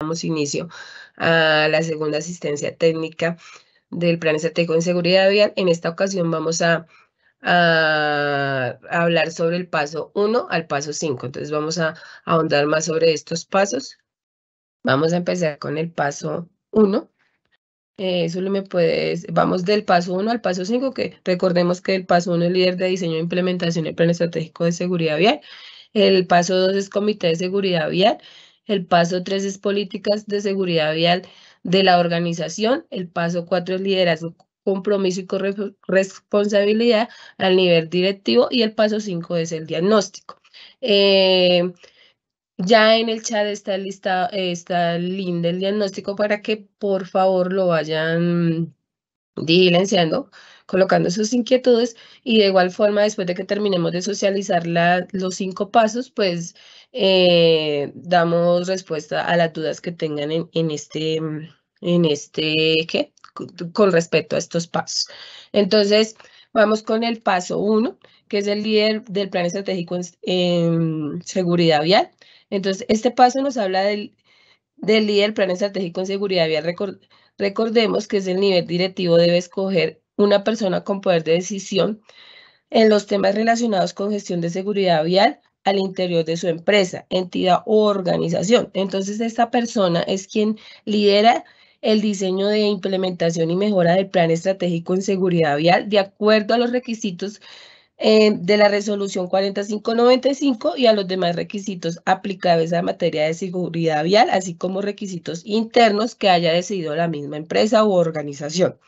damos inicio a la segunda asistencia técnica del Plan Estratégico de Seguridad Vial. En esta ocasión vamos a, hablar sobre el paso 1 al paso 5. Entonces vamos a ahondar más sobre estos pasos. Vamos a empezar con el paso 1. Eh, me puedes, vamos del paso 1 al paso 5, que recordemos que el paso 1 es líder de diseño e implementación del Plan Estratégico de Seguridad Vial. El paso 2 es Comité de Seguridad Vial el paso 3 es políticas de seguridad vial de la organización. El paso 4 es liderazgo, compromiso y responsabilidad al nivel directivo. Y el paso 5 es el diagnóstico. Eh, ya en el chat está listado, está el link del diagnóstico para que por favor lo vayan mm, diligenciando colocando sus inquietudes y de igual forma, después de que terminemos de socializar la, los cinco pasos, pues eh, damos respuesta a las dudas que tengan en, este, en este, ¿qué? Con respecto a estos pasos. Entonces, vamos con el paso uno, que es el líder del plan estratégico en, seguridad vial. Entonces, este paso nos habla del, del líder plan estratégico en seguridad vial. recordemos que es el nivel directivo, debe escoger una persona con poder de decisión en los temas relacionados con gestión de seguridad vial al interior de su empresa, entidad u organización. Entonces, esta persona es quien lidera el diseño de implementación y mejora del plan estratégico en seguridad vial de acuerdo a los requisitos eh, de la resolución 4595 y a los demás requisitos aplicables a materia de seguridad vial, así como requisitos internos que haya decidido la misma empresa u organización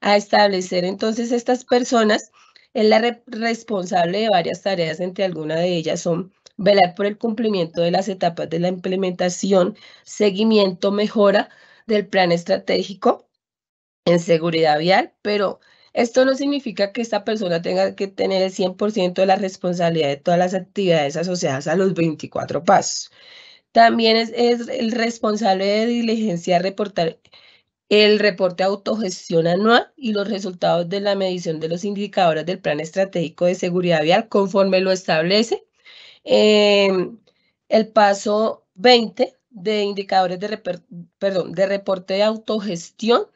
a establecer entonces estas personas es la responsable de varias tareas, entre algunas de ellas son velar por el cumplimiento de las etapas de la implementación, seguimiento, mejora del plan estratégico en seguridad vial, pero esto no significa que esta persona tenga que tener el 100% de la responsabilidad de todas las actividades asociadas a los 24 pasos. También es, es el responsable de diligencia reportar el reporte autogestión anual y los resultados de la medición de los indicadores del Plan Estratégico de Seguridad Vial conforme lo establece. Em, el paso 20 de indicadores de, perdón, de reporte de autogestión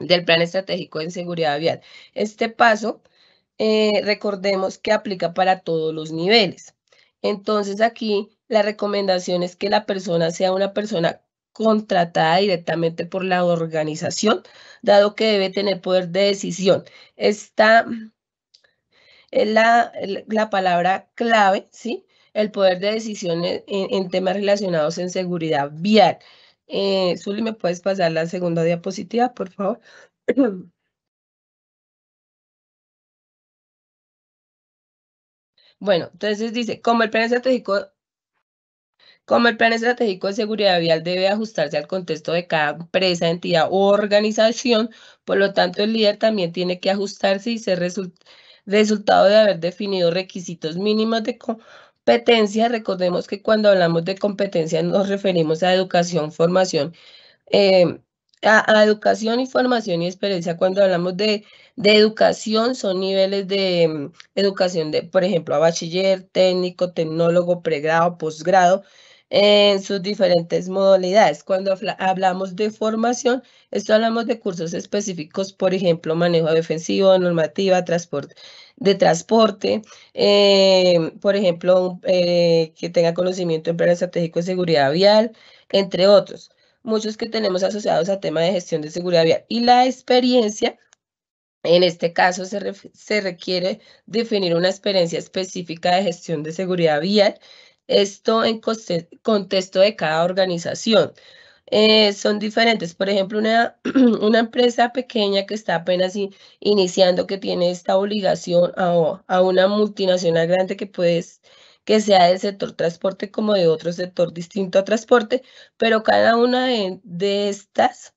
del Plan Estratégico de Seguridad Vial. Este paso, eh, recordemos que aplica para todos los niveles. Entonces aquí la recomendación es que la persona sea una persona contratada directamente por la organización, dado que debe tener poder de decisión. Esta es la, la palabra clave, ¿sí? El poder de decisión en, temas relacionados en seguridad vial. Suli, eh, ¿me puedes pasar la segunda diapositiva, por favor? Bueno, entonces dice, como el plan estratégico como el plan estratégico de seguridad vial debe ajustarse al contexto de cada empresa, entidad u organización, por lo tanto el líder también tiene que ajustarse y ser resultado de haber definido requisitos mínimos de competencia. Recordemos que cuando hablamos de competencia nos referimos a educación, formación. Em, a, educación y formación y experiencia, cuando hablamos de, de educación, son niveles de em, educación de, por ejemplo, a bachiller, técnico, tecnólogo, pregrado, posgrado, en sus diferentes modalidades. Cuando hablamos de formación, esto hablamos de cursos específicos, por ejemplo, manejo defensivo, normativa, transporte de transporte, em, por ejemplo, eh, que tenga conocimiento en plan estratégico de seguridad vial, entre otros. Muchos que tenemos asociados a tema de gestión de seguridad vial. Y la experiencia, en este caso, se requiere definir una experiencia específica de gestión de seguridad vial, esto en contexto de cada organización. Eh, son diferentes. Por ejemplo, una, una empresa pequeña que está apenas iniciando, que tiene esta obligación a, una multinacional grande que puedes que sea del sector transporte como de otro sector distinto a transporte, pero cada una de, estas,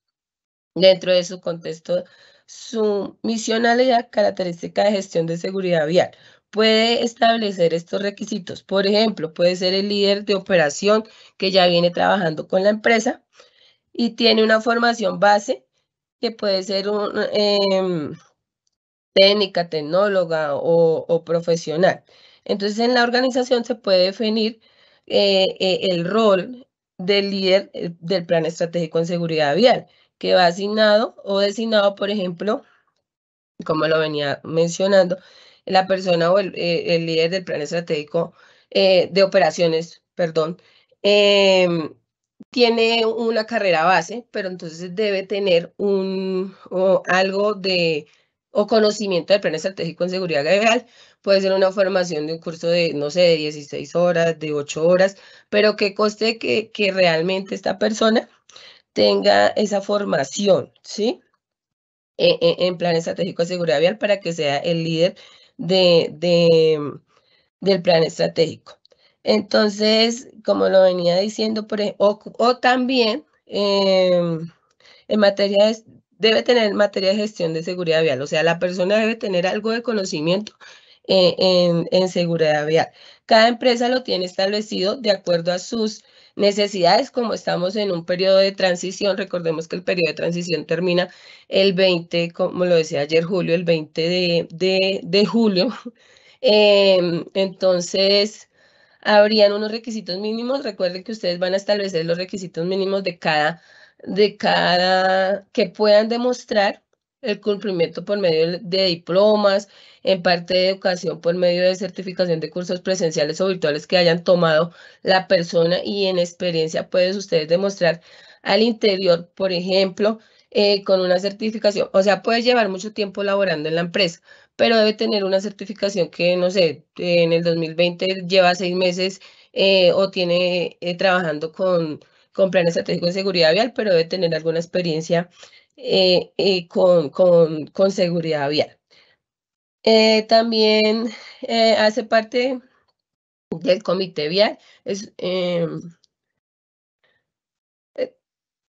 dentro de su contexto, su misionalidad, característica de gestión de seguridad vial puede establecer estos requisitos. Por ejemplo, puede ser el líder de operación que ya viene trabajando con la empresa y tiene una formación base que puede ser un, em, técnica, tecnóloga o, profesional. Entonces, en la organización se puede definir eh, e, el rol del líder eh, del plan estratégico en seguridad vial, que va asignado o designado, por ejemplo, como lo venía mencionando, la persona o eh, el, líder del plan estratégico eh, de operaciones, perdón, em, tiene una carrera base, pero entonces debe tener un o algo de o conocimiento del plan estratégico en seguridad vial, Puede ser una formación de un curso de, no sé, de 16 horas, de 8 horas, pero que coste que, que realmente esta persona tenga esa formación, ¿sí? E, e, en, plan estratégico de seguridad vial para que sea el líder de, mm, del plan estratégico. Entonces, como lo venía diciendo, por, o, también em, en materia debe tener materia de gestión de seguridad vial, o sea, la persona debe tener algo de conocimiento eh, en, en seguridad vial. Cada empresa lo tiene establecido de acuerdo a sus necesidades, como estamos en un periodo de transición, recordemos que el periodo de transición termina el 20, como lo decía ayer Julio, el 20 de, julio. Em, entonces, habrían unos requisitos mínimos. Recuerden que ustedes van a establecer los requisitos mínimos de cada, de cada, que puedan demostrar el cumplimiento por medio de diplomas, en parte de educación por medio de certificación de cursos presenciales o virtuales que hayan tomado la persona y en experiencia puedes ustedes demostrar al interior, por ejemplo, eh, con una certificación. O sea, puede llevar mucho tiempo laborando en la empresa, pero debe tener una certificación que, no sé, en el 2020 lleva seis meses eh, o tiene eh, trabajando con, con planes estratégicos de seguridad vial, pero debe tener alguna experiencia eh, eh, con, seguridad vial. Eh, también hace parte del comité vial. Es,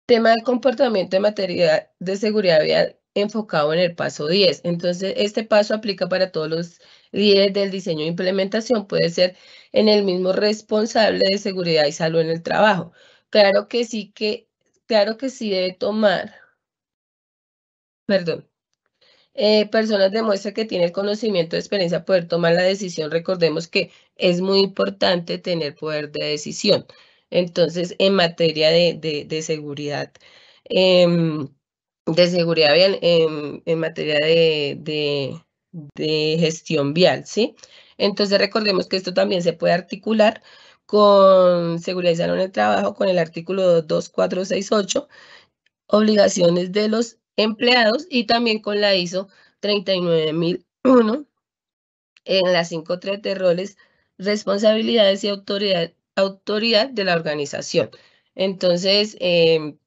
tema del comportamiento de materia de seguridad vial enfocado en el paso 10. Entonces, este paso aplica para todos los líderes del diseño e implementación. Puede ser en el mismo responsable de seguridad y salud en el trabajo. Claro que sí que, claro que sí debe tomar perdón, eh, Personas personas demuestra que tienen conocimiento de experiencia poder tomar la decisión. Recordemos que es muy importante tener poder de decisión. Entonces, en materia de, seguridad, em, de seguridad vial, em, en, materia de, de gestión vial, ¿sí? Entonces, recordemos que esto también se puede articular con seguridad y salud en el trabajo, con el artículo 2468, obligaciones de los empleados y también con la ISO 39001 en las 5.3 de roles, responsabilidades y autoridad, autoridad de la organización. Entonces, em,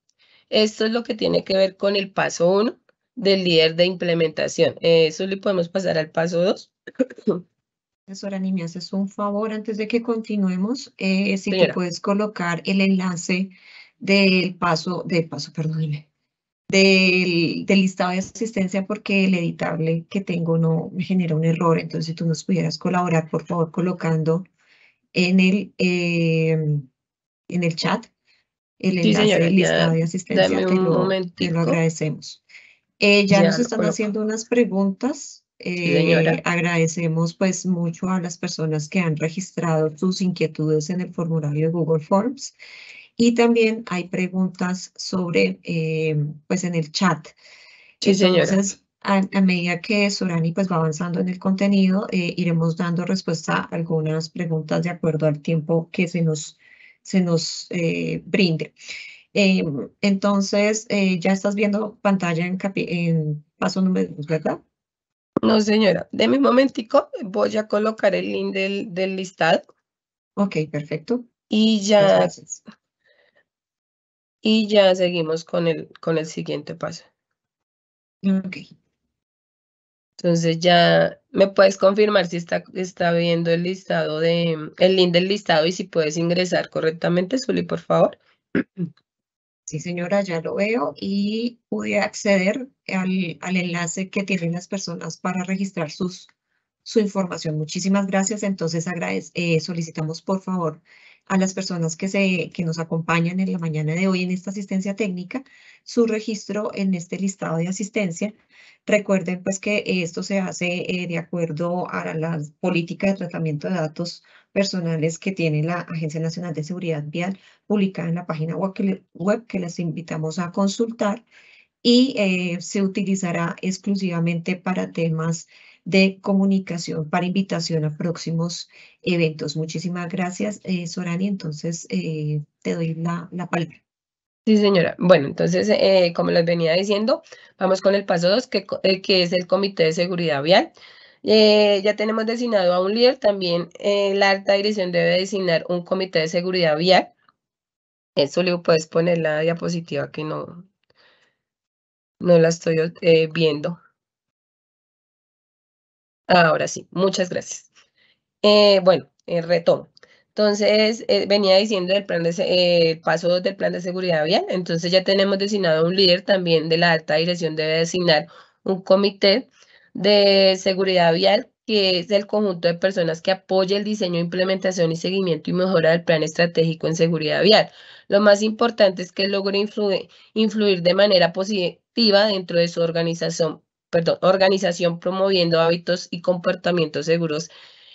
esto es lo que tiene que ver con el paso 1 del líder de implementación. eso le podemos pasar al paso 2. Profesora, ni me haces un favor antes de que continuemos, eh, si te puedes colocar el enlace del paso, de paso, perdóneme, del, listado de asistencia porque el editable que tengo no me genera un error. Entonces, tú nos pudieras colaborar, por favor, colocando en el, eh, en el chat el enlace del listado de asistencia. que lo, agradecemos. Eh, ya, nos están haciendo unas preguntas. Eh, agradecemos pues mucho a las personas que han registrado sus inquietudes en el formulario de Google Forms. Y también hay preguntas sobre, eh, pues en el chat. Sí, Entonces, a, medida que Sorani pues va avanzando en el contenido, eh, iremos dando respuesta a algunas preguntas de acuerdo al tiempo que se nos, se nos eh, brinde. entonces, ya estás viendo pantalla en, paso número dos ¿verdad? No, señora. De mi momentico. Voy a colocar el link del, del listado. Ok, perfecto. Y ya, Gracias y ya seguimos con el, con el siguiente paso. Ok. Entonces ya me puedes confirmar si está, está viendo el listado de el link del listado y si puedes ingresar correctamente, Zuli, por favor. Sí, señora, ya lo veo y pude acceder al, al enlace que tienen las personas para registrar sus, su información. Muchísimas gracias. Entonces agradez, eh, solicitamos, por favor, a las personas que, se, que nos acompañan en la mañana de hoy en esta asistencia técnica, su registro en este listado de asistencia. Recuerden pues que esto se hace eh, de acuerdo a la política de tratamiento de datos personales que tiene la Agencia Nacional de Seguridad Vial publicada en la página web que les invitamos a consultar y eh, se utilizará exclusivamente para temas de comunicación para invitación a próximos eventos. Muchísimas gracias, eh, Sorani. Entonces, eh, te doy la, palabra. Sí, señora. Bueno, entonces, eh, como les venía diciendo, vamos con el paso dos, que, que es el Comité de Seguridad Vial. ya tenemos designado a un líder, también la alta dirección debe designar un comité de seguridad vial. Eso le puedes poner la diapositiva que no, no la estoy viendo. Ahora sí, muchas gracias. Eh, bueno, eh, retomo. Entonces, eh, venía diciendo el plan de, el paso 2 del plan de seguridad vial. Entonces, ya tenemos designado un líder también de la alta dirección, debe designar un comité de seguridad vial que es el conjunto de personas que apoya el diseño, implementación y seguimiento y mejora del plan estratégico en seguridad vial. Lo más importante es que logre influir de manera positiva dentro de su organización perdón, organización promoviendo hábitos y comportamientos seguros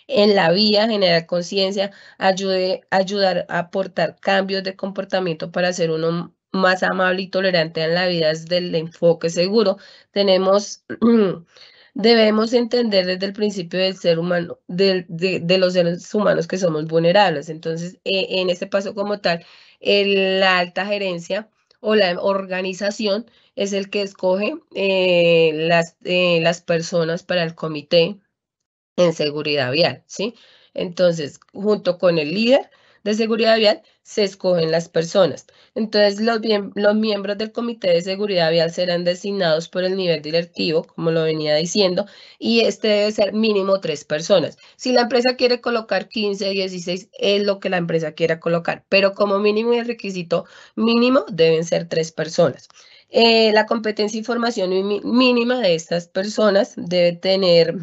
en la vida, generar conciencia, ayudar a aportar cambios de comportamiento para ser uno más amable y tolerante en la vida desde el enfoque seguro. Tenemos, debemos entender desde el principio del ser humano, de, los seres humanos que somos vulnerables. Entonces, e, en este paso como tal, la alta gerencia o la organización es el que escoge eh, las, eh, las personas para el comité en seguridad vial, ¿sí? Entonces, junto con el líder, de seguridad vial se escogen las personas. Entonces, los, miembros del Comité de Seguridad Vial serán designados por el nivel directivo, como lo venía diciendo, y este debe ser mínimo tres personas. Si la empresa quiere colocar 15, 16, es lo que la empresa quiera colocar, pero como mínimo y el requisito mínimo deben ser tres personas. Eh, la competencia y formación mínima de estas personas debe tener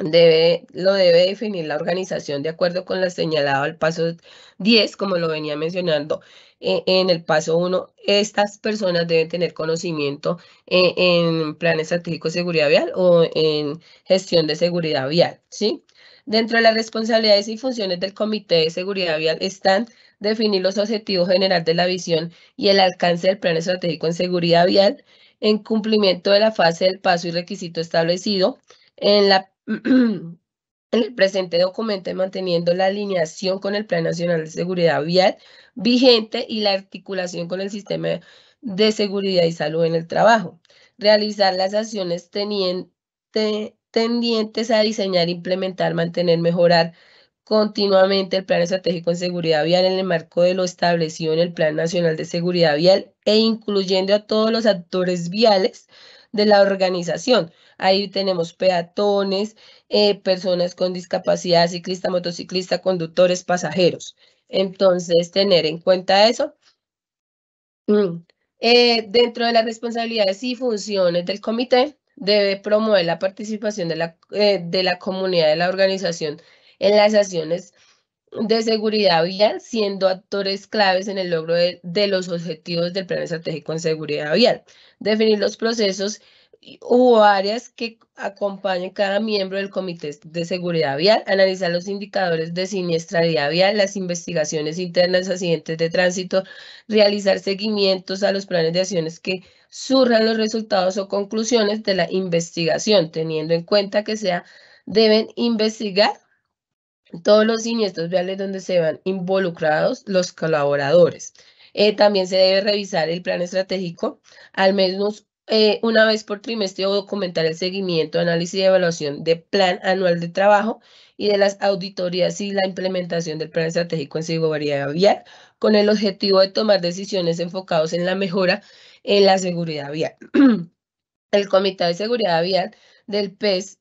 debe, lo debe definir la organización de acuerdo con lo señalado al paso 10, como lo venía mencionando eh, en el paso 1. Estas personas deben tener conocimiento eh, en plan estratégico de seguridad vial o en gestión de seguridad vial, ¿sí? Dentro de las responsabilidades y funciones del Comité de Seguridad Vial están definir los objetivos generales de la visión y el alcance del plan estratégico en seguridad vial, en cumplimiento de la fase del paso y requisito establecido, en la en el presente documento manteniendo la alineación con el Plan Nacional de Seguridad Vial vigente y la articulación con el sistema de seguridad y salud en el trabajo. Realizar las acciones tendientes a diseñar, implementar, mantener, mejorar continuamente el Plan Estratégico en Seguridad Vial en el marco de lo establecido en el Plan Nacional de Seguridad Vial e incluyendo a todos los actores viales de la organización, Ahí tenemos peatones, eh, personas con discapacidad, ciclista, motociclista, conductores, pasajeros. Entonces, tener en cuenta eso. Mm. Eh, dentro de las responsabilidades y funciones del comité, debe promover la participación de la, eh, de la comunidad de la organización en las acciones de seguridad vial, siendo actores claves en el logro de, de, los objetivos del Plan Estratégico en Seguridad Vial. Definir los procesos Hubo áreas que acompañen cada miembro del Comité de Seguridad Vial, analizar los indicadores de siniestralidad vial, las investigaciones internas, accidentes de tránsito, realizar seguimientos a los planes de acciones que surran los resultados o conclusiones de la investigación, teniendo en cuenta que sea, deben investigar todos los siniestros viales donde se van involucrados los colaboradores. Eh, también se debe revisar el plan estratégico al menos eh, una vez por trimestre documentar el seguimiento, análisis y evaluación de plan anual de trabajo y de las auditorías y la implementación del plan estratégico en seguridad vial con el objetivo de tomar decisiones enfocados en la mejora en la seguridad vial. el Comité de Seguridad Vial del PES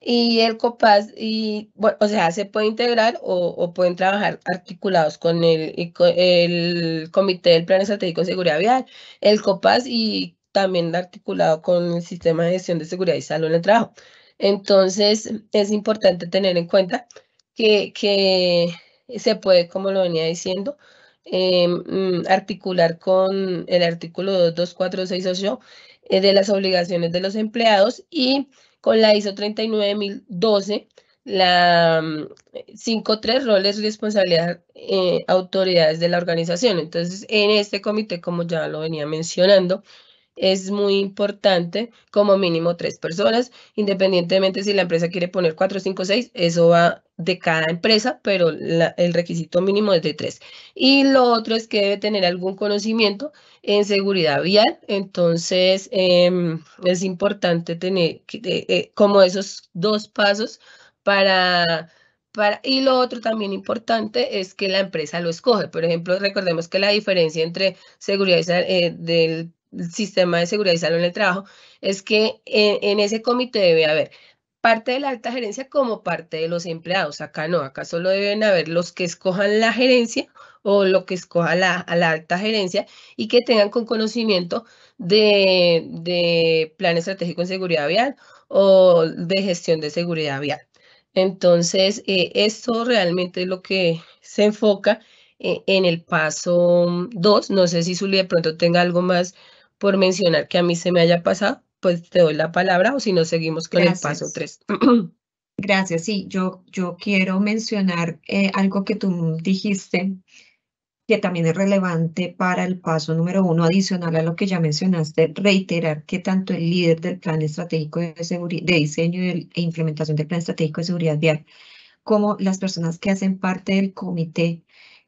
y el COPAS, y, o sea, se puede integrar o, pueden trabajar articulados con el, el Comité del Plan Estratégico de Seguridad Vial, el COPAS y también articulado con el sistema de gestión de seguridad y salud en el trabajo. Entonces, es importante tener en cuenta que, se puede, como lo venía diciendo, em, mm, articular con el artículo 22468 eh, de las obligaciones de los empleados y con la ISO 39012, la 5.3 mm, roles, responsabilidad, eh, autoridades de la organización. Entonces, en este comité, como ya lo venía mencionando, es muy importante, como mínimo tres personas, independientemente si la empresa quiere poner cuatro, cinco, seis, eso va de cada empresa, pero el requisito mínimo es de tres. Y lo otro es que debe tener algún conocimiento en seguridad vial, entonces em, es importante tener eh, eh, como esos dos pasos para para, y lo otro también importante es que la empresa lo escoge. Por ejemplo, recordemos que la diferencia entre seguridad eh, del sistema de seguridad y salud en el trabajo, es que eh, en, ese comité debe haber parte de la alta gerencia como parte de los empleados. Acá no, acá solo deben haber los que escojan la gerencia o lo que escoja a la alta gerencia y que tengan con conocimiento de, plan estratégico en seguridad vial o de gestión de seguridad vial. Entonces, eh, esto realmente es lo que se enfoca eh, en el paso 2. No sé si Zulia de pronto tenga algo más por mencionar que a mí se me haya pasado, pues te doy la palabra o si no seguimos con el paso 3. Gracias, sí, yo, yo quiero mencionar eh, algo que tú dijiste, que también es relevante para el paso número uno, adicional a lo que ya mencionaste, reiterar que tanto el líder del Plan Estratégico de, Seguridad, de Diseño e Implementación del Plan Estratégico de Seguridad Vial como las personas que hacen parte del comité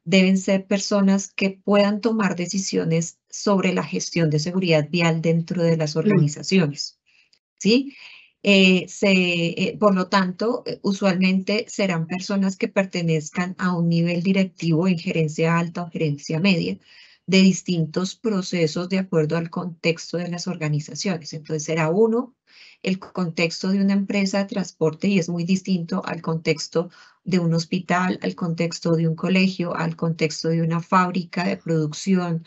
deben ser personas que puedan tomar decisiones sobre la gestión de seguridad vial dentro de las mm. organizaciones. ¿sí? Eh, se, eh, por lo tanto, eh, usualmente serán personas que pertenezcan a un nivel directivo en gerencia alta o gerencia media de distintos procesos de acuerdo al contexto de las organizaciones. Entonces será uno el contexto de una empresa de transporte y es muy distinto al contexto de un hospital al contexto de un colegio, al contexto de una fábrica de producción,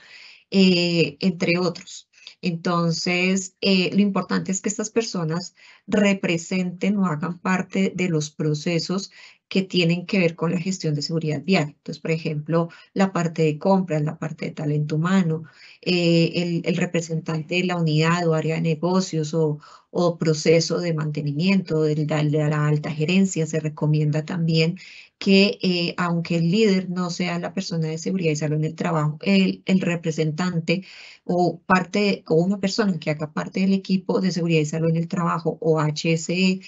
eh, entre otros. Entonces, eh, lo importante es que estas personas representen o hagan parte de los procesos que tienen que ver con la gestión de seguridad vial. Entonces, por ejemplo, la parte de compras, la parte de talento humano, eh, el, representante de la unidad o área de negocios o, proceso de mantenimiento de la, la, alta gerencia. Se recomienda también que, eh, aunque el líder no sea la persona de seguridad y salud en el trabajo, el, representante o, parte, o una persona que haga parte del equipo de seguridad y salud en el trabajo o HSE,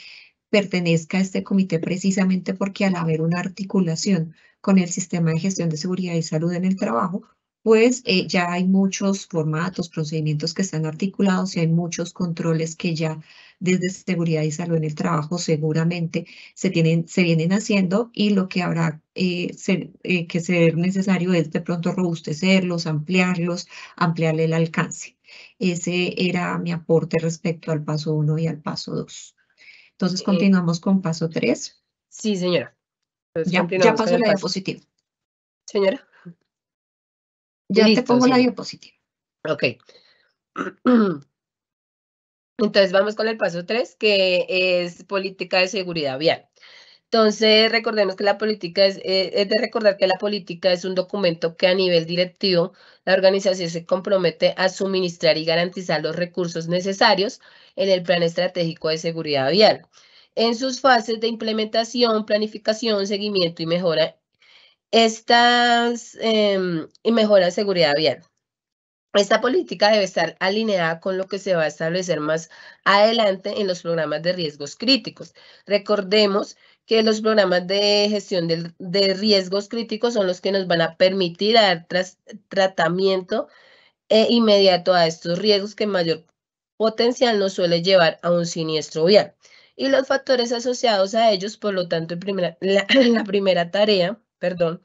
pertenezca a este comité precisamente porque al haber una articulación con el sistema de gestión de seguridad y salud en el trabajo, pues eh, ya hay muchos formatos, procedimientos que están articulados y hay muchos controles que ya desde seguridad y salud en el trabajo seguramente se, tienen, se vienen haciendo y lo que habrá eh, eh, que ser necesario es de pronto robustecerlos, ampliarlos, ampliarle el alcance. Ese era mi aporte respecto al paso 1 y al paso 2. Entonces continuamos con paso 3. Sí, señora. ya, ya pasó la diapositiva. Señora. Ya te pongo la diapositiva. Ok. Entonces vamos con el paso 3, que es política de seguridad vial. Entonces, recordemos que la política eh, es, de recordar que la política es un documento que a nivel directivo la organización se compromete a suministrar y garantizar los recursos necesarios en el plan estratégico de seguridad vial. En sus fases de implementación, planificación, seguimiento y mejora, estas em, y mejora de seguridad vial. Esta política debe estar alineada con lo que se va a establecer más adelante en los programas de riesgos críticos. Recordemos que los programas de gestión de, riesgos críticos son los que nos van a permitir dar tratamiento eh, inmediato a estos riesgos que mayor potencial nos suele llevar a un siniestro vial. Y los factores asociados a ellos, por lo tanto, la, la primera tarea, perdón,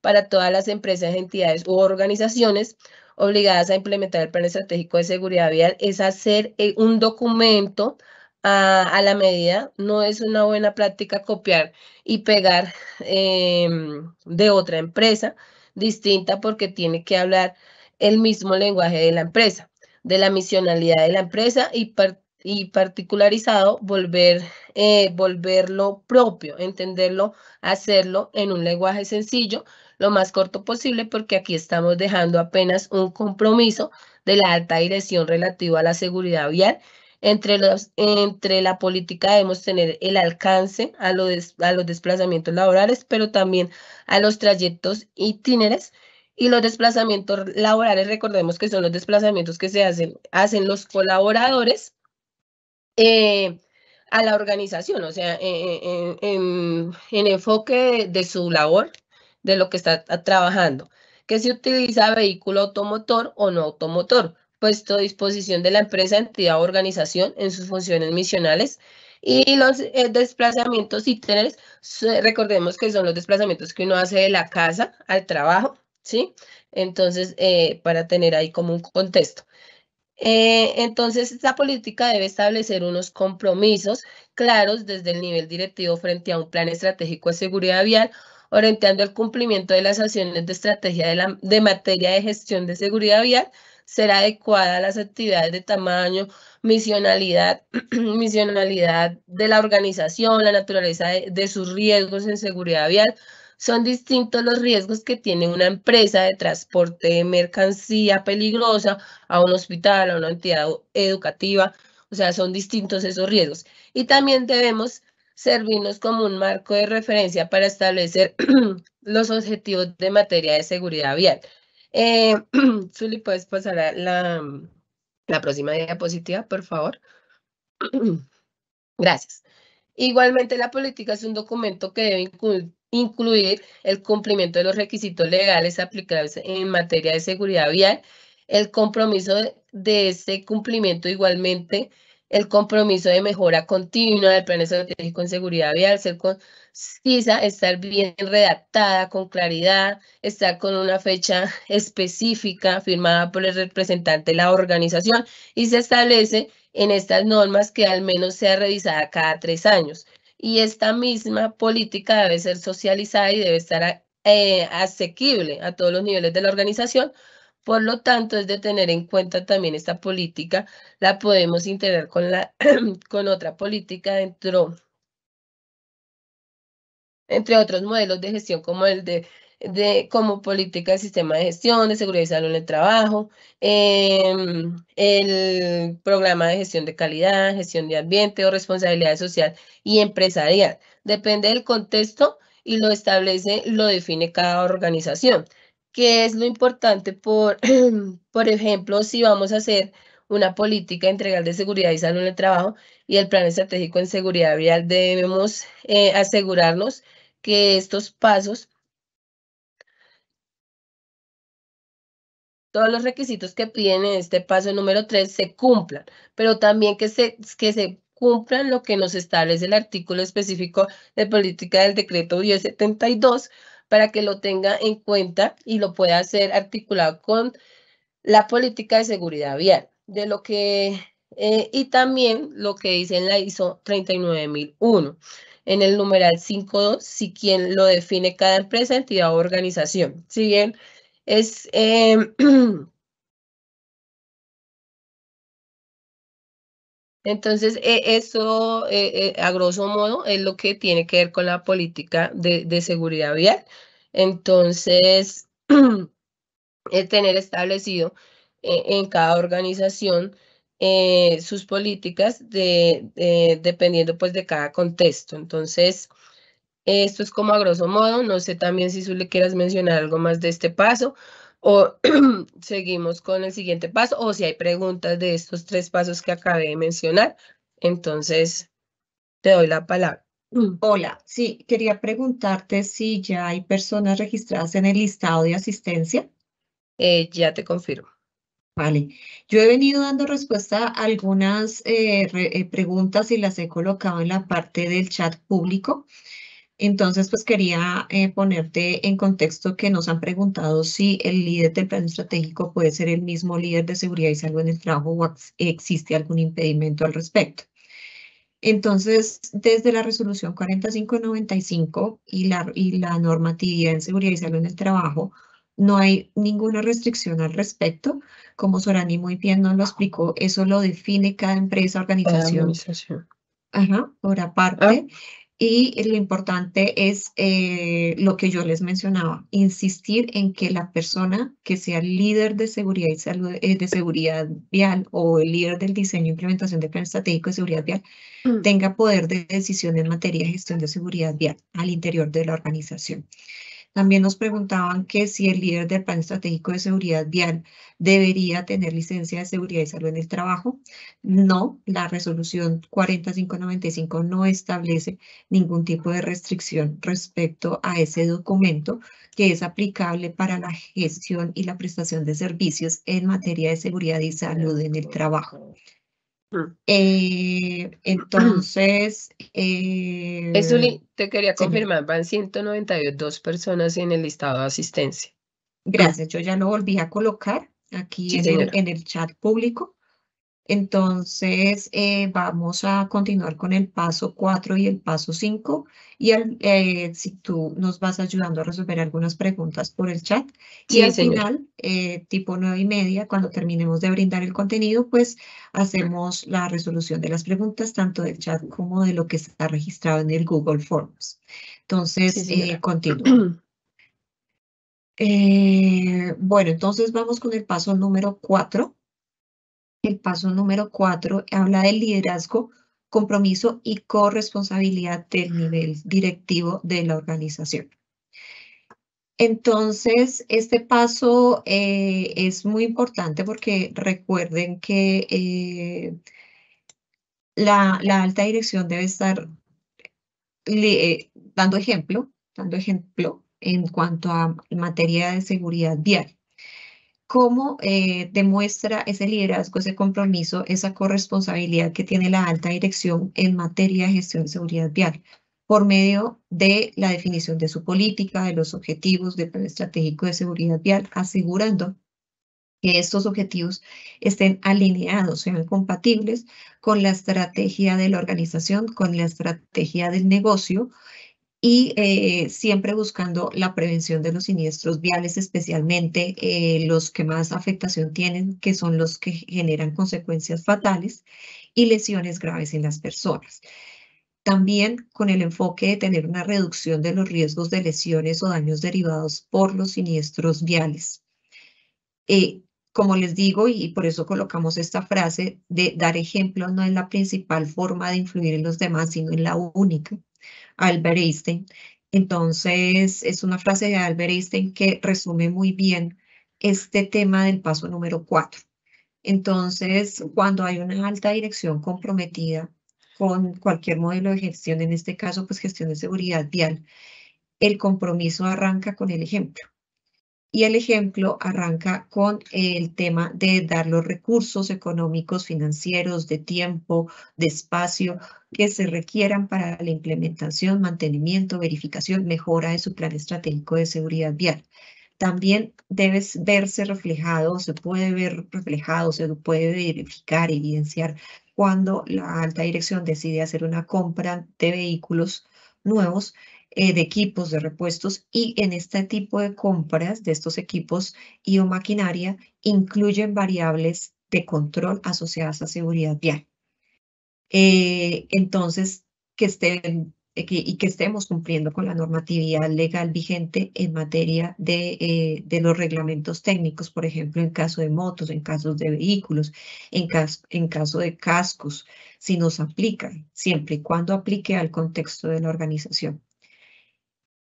para todas las empresas, entidades u organizaciones obligadas a implementar el Plan Estratégico de Seguridad Vial es hacer eh, un documento a, la medida. No es una buena práctica copiar y pegar em, de otra empresa distinta porque tiene que hablar el mismo lenguaje de la empresa, de la misionalidad de la empresa y, y particularizado volver, eh, volverlo propio, entenderlo, hacerlo en un lenguaje sencillo, lo más corto posible, porque aquí estamos dejando apenas un compromiso de la alta dirección relativo a la seguridad vial entre, los, entre la política debemos tener el alcance a los, a los desplazamientos laborales, pero también a los trayectos itineres y los desplazamientos laborales, recordemos que son los desplazamientos que se hacen, hacen los colaboradores eh, a la organización, o sea, en, enfoque de, de, su labor, de lo que está trabajando, que se utiliza vehículo automotor o no automotor, puesto a disposición de la empresa, entidad o organización en sus funciones misionales. Y los eh, desplazamientos itinerarios, recordemos que son los desplazamientos que uno hace de la casa al trabajo, ¿sí? Entonces, eh, para tener ahí como un contexto. Eh, entonces, esta política debe establecer unos compromisos claros desde el nivel directivo frente a un plan estratégico de seguridad vial, orientando el cumplimiento de las acciones de estrategia de materia de gestión de seguridad vial, ser adecuada a las actividades de tamaño, misionalidad, misionalidad de la organización, la naturaleza de, sus riesgos en seguridad vial. Son distintos los riesgos que tiene una empresa de transporte de mercancía peligrosa a un hospital, a una entidad educativa. O sea, son distintos esos riesgos. Y también debemos servirnos como un marco de referencia para establecer los objetivos de materia de seguridad vial. Eh, Zuli, ¿puedes pasar a la, próxima diapositiva, por favor? Gracias. Igualmente, la política es un documento que debe incluir el cumplimiento de los requisitos legales aplicables en materia de seguridad vial, el compromiso de ese cumplimiento igualmente el compromiso de mejora continua del plan estratégico en seguridad vial, ser concisa, estar bien redactada, con claridad, estar con una fecha específica firmada por el representante de la organización y se establece en estas normas que al menos sea revisada cada tres años. Y esta misma política debe ser socializada y debe estar eh, asequible a todos los niveles de la organización por lo tanto, es de tener en cuenta también esta política, la podemos integrar con, la, con otra política dentro, entre otros modelos de gestión como el de, de como política de sistema de gestión, de seguridad y salud en el trabajo, em, el programa de gestión de calidad, gestión de ambiente o responsabilidad social y empresarial. Depende del contexto y lo establece, lo define cada organización que es lo importante, por, por ejemplo, si vamos a hacer una política integral de seguridad y salud en el trabajo y el plan estratégico en seguridad vial, debemos eh, asegurarnos que estos pasos, todos los requisitos que piden este paso número 3 se cumplan, pero también que se, que se cumplan lo que nos establece el artículo específico de política del decreto 1072 para que lo tenga en cuenta y lo pueda hacer articulado con la política de seguridad vial, de lo que, eh, y también lo que dice en la ISO 39001, en el numeral 5.2, si quien lo define cada empresa, entidad o organización. Si bien es... Eh, Entonces, e, eso, e, e, a grosso modo, es lo que tiene que ver con la política de, seguridad vial. Entonces, tener establecido en cada organización eh, sus políticas de, dependiendo pues de cada contexto. Entonces, esto es como a grosso modo, no sé también si tú le quieras mencionar algo más de este paso o seguimos con el siguiente paso o si hay preguntas de estos tres pasos que acabé de mencionar. Entonces, te doy la palabra. Hola, sí, quería preguntarte si ya hay personas registradas en el listado de asistencia. Eh, ya te confirmo. Vale, yo he venido dando respuesta a algunas eh, eh, preguntas y las he colocado en la parte del chat público. Entonces, pues quería eh, ponerte en contexto que nos han preguntado si el líder del plan estratégico puede ser el mismo líder de seguridad y salud en el trabajo o existe algún impedimento al respecto. Entonces, desde la resolución 4595 y la, y la normatividad en seguridad y salud en el trabajo, no hay ninguna restricción al respecto. Como Sorani muy bien nos lo explicó, eso lo define cada empresa, organización. Ajá, por ah, aparte. Y lo importante es eh, lo que yo les mencionaba, insistir en que la persona que sea líder de seguridad y salud, eh, de seguridad vial o el líder del diseño e implementación de plan estratégico de seguridad vial mm. tenga poder de decisión en materia de gestión de seguridad vial al interior de la organización. También nos preguntaban que si el líder del Plan Estratégico de Seguridad Vial debería tener licencia de seguridad y salud en el trabajo. No, la resolución 4595 no establece ningún tipo de restricción respecto a ese documento que es aplicable para la gestión y la prestación de servicios en materia de seguridad y salud en el trabajo. Mm. Eh, entonces, eh, te quería confirmar, van 192 personas en el listado de asistencia. Gracias, yo ya lo volví a colocar aquí en, el, chat público. Entonces, eh, vamos a continuar con el paso 4 y el paso 5. Y eh, si tú nos vas ayudando a resolver algunas preguntas por el chat. y al final, eh, tipo 9 y media, cuando terminemos de brindar el contenido, pues hacemos la resolución de las preguntas, tanto del chat como de lo que está registrado en el Google Forms. Entonces, continúo. bueno, entonces vamos con el paso número 4 el paso número cuatro habla del liderazgo, compromiso y corresponsabilidad del nivel directivo de la organización. Entonces, este paso eh, es muy importante porque recuerden que eh, la, alta dirección debe estar eh, dando ejemplo, dando ejemplo en cuanto a materia de seguridad vial cómo eh, demuestra ese liderazgo, ese compromiso, esa corresponsabilidad que tiene la alta dirección en materia de gestión de seguridad vial por medio de la definición de su política, de los objetivos del plan estratégico de seguridad vial, asegurando que estos objetivos estén alineados, sean compatibles con la estrategia de la organización, con la estrategia del negocio y eh, siempre buscando la prevención de los siniestros viales, especialmente eh, los que más afectación tienen, que son los que generan consecuencias fatales y lesiones graves en las personas. También con el enfoque de tener una reducción de los riesgos de lesiones o daños derivados por los siniestros viales. Eh, como les digo, y por eso colocamos esta frase de dar ejemplo no es la principal forma de influir en los demás, sino en la única Albert Einstein. Entonces, es una frase de Albert Einstein que resume muy bien este tema del paso número cuatro. Entonces, cuando hay una alta dirección comprometida con cualquier modelo de gestión, en este caso, pues gestión de seguridad vial, el compromiso arranca con el ejemplo. Y el ejemplo arranca con el tema de dar los recursos económicos, financieros, de tiempo, de espacio que se requieran para la implementación, mantenimiento, verificación, mejora de su plan estratégico de seguridad vial. También debe verse reflejado, se puede ver reflejado, se puede verificar, evidenciar cuando la alta dirección decide hacer una compra de vehículos nuevos eh, de equipos, de repuestos y en este tipo de compras de estos equipos y o maquinaria incluyen variables de control asociadas a seguridad vial. Eh, entonces, que estén eh, y que estemos cumpliendo con la normatividad legal vigente en materia de, de, los reglamentos técnicos, por ejemplo, en caso de motos, en casos de vehículos, en caso, en caso de cascos, si nos aplica siempre y cuando aplique al contexto de la organización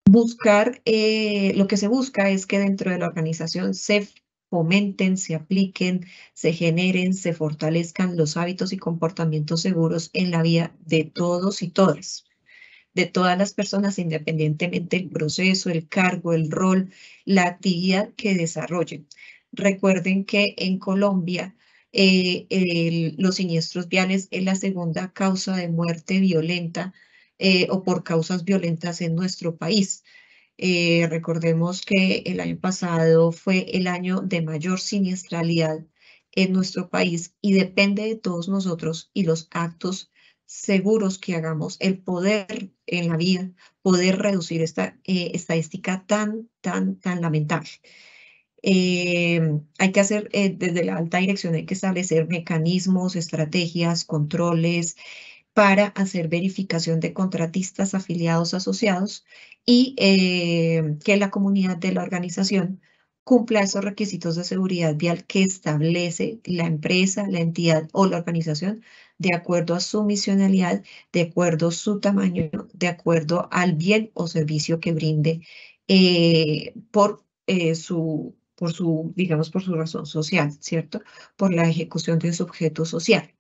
buscar, eh, lo que se busca es que dentro de la organización se fomenten, se apliquen, se generen, se fortalezcan los hábitos y comportamientos seguros en la vida de todos y todas, de todas las personas, independientemente del proceso, el cargo, el rol, la actividad que desarrollen. Recuerden que en Colombia eh, los siniestros viales es la segunda causa de muerte violenta eh, o por causas violentas en nuestro país. Eh, recordemos que el año pasado fue el año de mayor siniestralidad en nuestro país y depende de todos nosotros y los actos seguros que hagamos, el poder en la vida, poder reducir esta eh, estadística tan, tan, tan lamentable. hay que hacer, desde la alta dirección hay que establecer mecanismos, estrategias, controles, para hacer verificación de contratistas afiliados asociados y eh, que la comunidad de la organización cumpla esos requisitos de seguridad vial que establece la empresa, la entidad o la organización de acuerdo a su misionalidad, de acuerdo a su tamaño, de acuerdo al bien o servicio que brinde eh, por eh, su por su, digamos, por su razón social, ¿cierto? Por la ejecución de su objeto social.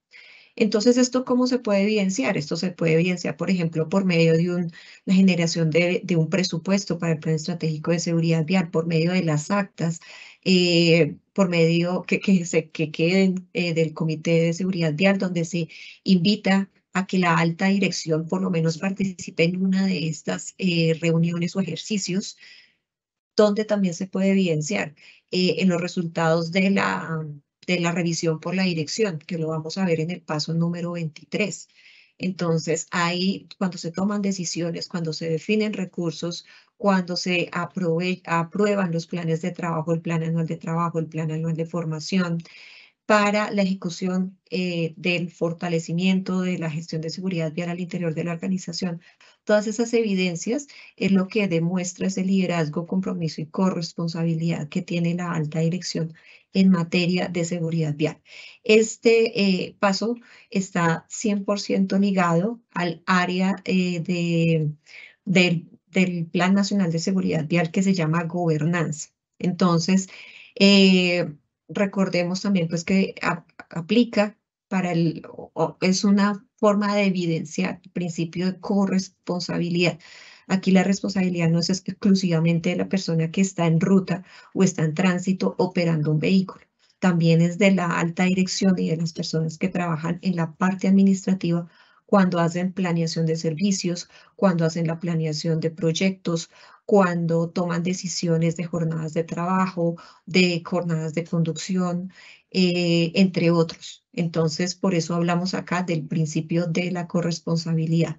Entonces, ¿esto cómo se puede evidenciar? Esto se puede evidenciar, por ejemplo, por medio de la generación de, un presupuesto para el Plan Estratégico de Seguridad Vial, por medio de las actas, eh, por medio que, que, se, que queden eh, del Comité de Seguridad Vial, donde se invita a que la alta dirección por lo menos participe en una de estas eh, reuniones o ejercicios, donde también se puede evidenciar en los resultados de la de la revisión por la dirección, que lo vamos a ver en el paso número 23. Entonces, ahí cuando se toman decisiones, cuando se definen recursos, cuando se aprueban los planes de trabajo, el plan anual de trabajo, el plan anual de formación, para la ejecución eh, del fortalecimiento de la gestión de seguridad vial al interior de la organización. Todas esas evidencias es lo que demuestra ese liderazgo, compromiso y corresponsabilidad que tiene la alta dirección en materia de seguridad vial. Este eh, paso está 100% ligado al área eh, de, del, Plan Nacional de Seguridad Vial que se llama gobernanza. Entonces, eh, recordemos también pues que aplica para el, es una forma de evidenciar el principio de corresponsabilidad. Aquí la responsabilidad no es exclusivamente de la persona que está en ruta o está en tránsito operando un vehículo. También es de la alta dirección y de las personas que trabajan en la parte administrativa cuando hacen planeación de servicios, cuando hacen la planeación de proyectos, cuando toman decisiones de jornadas de trabajo, de jornadas de conducción, eh, entre otros. Entonces, por eso hablamos acá del principio de la corresponsabilidad.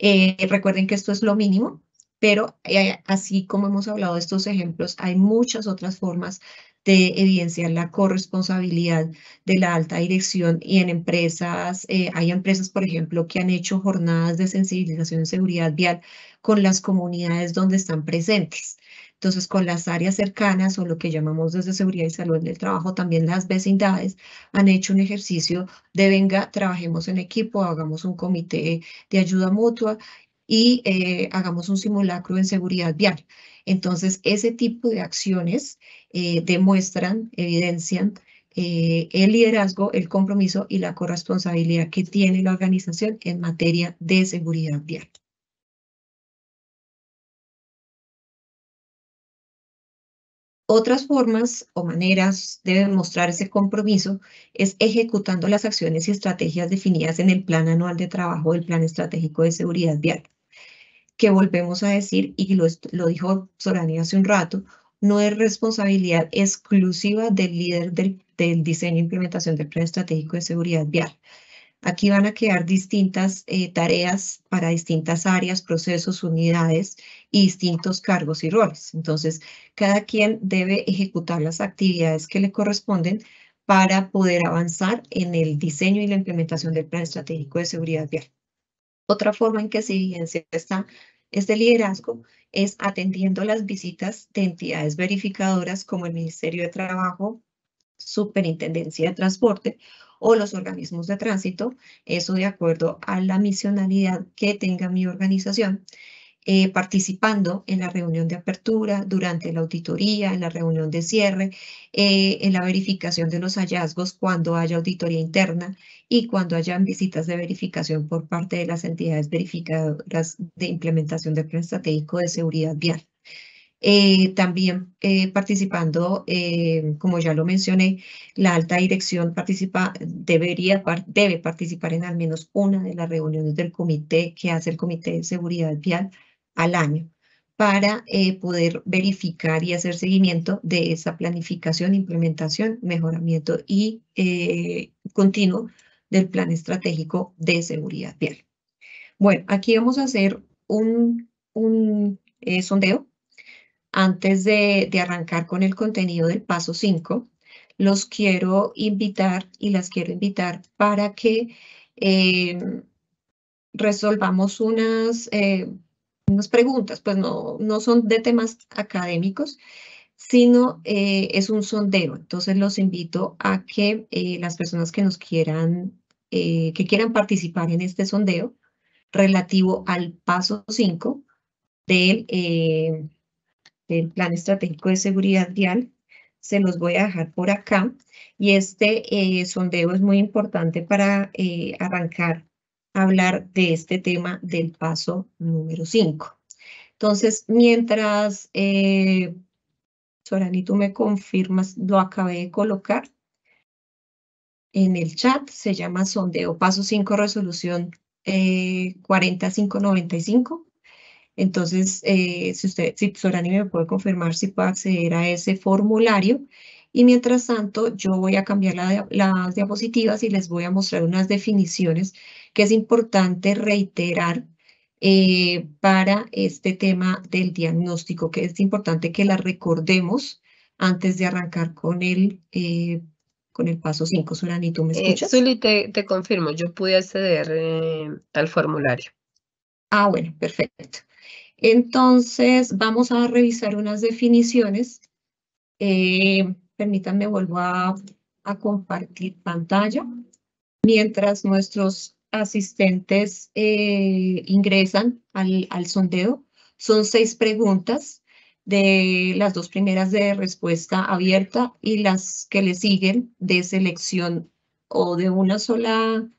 Eh, recuerden que esto es lo mínimo, pero eh, así como hemos hablado de estos ejemplos, hay muchas otras formas de evidenciar la corresponsabilidad de la alta dirección y en empresas, eh, hay empresas, por ejemplo, que han hecho jornadas de sensibilización en seguridad vial con las comunidades donde están presentes. Entonces, con las áreas cercanas o lo que llamamos desde seguridad y salud en el trabajo, también las vecindades han hecho un ejercicio de venga, trabajemos en equipo, hagamos un comité de ayuda mutua y eh, hagamos un simulacro en seguridad vial. Entonces, ese tipo de acciones eh, demuestran, evidencian eh, el liderazgo, el compromiso y la corresponsabilidad que tiene la organización en materia de seguridad vial. Otras formas o maneras de demostrar ese compromiso es ejecutando las acciones y estrategias definidas en el Plan Anual de Trabajo del Plan Estratégico de Seguridad Vial, que volvemos a decir, y lo, dijo Sorani hace un rato, no es responsabilidad exclusiva del líder del diseño e implementación del Plan Estratégico de Seguridad Vial, Aquí van a quedar distintas eh, tareas para distintas áreas, procesos, unidades y distintos cargos y roles. Entonces, cada quien debe ejecutar las actividades que le corresponden para poder avanzar en el diseño y la implementación del Plan Estratégico de Seguridad Vial. Otra forma en que se evidencia este liderazgo es atendiendo las visitas de entidades verificadoras como el Ministerio de Trabajo, Superintendencia de Transporte o los organismos de tránsito, eso de acuerdo a la misionalidad que tenga mi organización, eh, participando en la reunión de apertura, durante la auditoría, en la reunión de cierre, eh, en la verificación de los hallazgos cuando haya auditoría interna y cuando hayan visitas de verificación por parte de las entidades verificadoras de implementación del plan estratégico de seguridad vial. Eh, también eh, participando, eh, como ya lo mencioné, la alta dirección participa, debería, debe participar en al menos una de las reuniones del comité que hace el Comité de Seguridad Vial al año para poder verificar y hacer seguimiento de esa planificación, implementación, mejoramiento y continuo del plan estratégico de seguridad vial. Bueno, aquí vamos a hacer un sondeo antes de, arrancar con el contenido del paso 5, los quiero invitar y las quiero invitar para que em, resolvamos unas, eh, unas, preguntas, pues no, no son de temas académicos, sino eh, es un sondeo. Entonces los invito a que eh, las personas que nos quieran, que quieran participar en este sondeo relativo al paso 5 del del Plan Estratégico de Seguridad Vial. Se los voy a dejar por acá. Y este eh, sondeo es muy importante para eh, arrancar a hablar de este tema del paso número 5. Entonces, mientras, eh, tú me confirmas, lo acabé de colocar en el chat, se llama sondeo paso 5 resolución 4595. Eh, entonces, eh, si usted, si Sorani me puede confirmar si puede acceder a ese formulario. Y mientras tanto, yo voy a cambiar las diapositivas y les voy a mostrar unas definiciones que es importante reiterar eh, para este tema del diagnóstico, que es importante que la recordemos antes de arrancar con el, eh, con el paso 5. Sorani, ¿tú me escuchas? Eh, te, confirmo, yo pude acceder al formulario. Ah, bueno, perfecto. Entonces, vamos a revisar unas definiciones. Eh, permítanme, vuelvo a, compartir pantalla. Mientras nuestros asistentes eh, ingresan al, al sondeo, son seis preguntas de las dos primeras de respuesta abierta y las que le siguen de selección o de una sola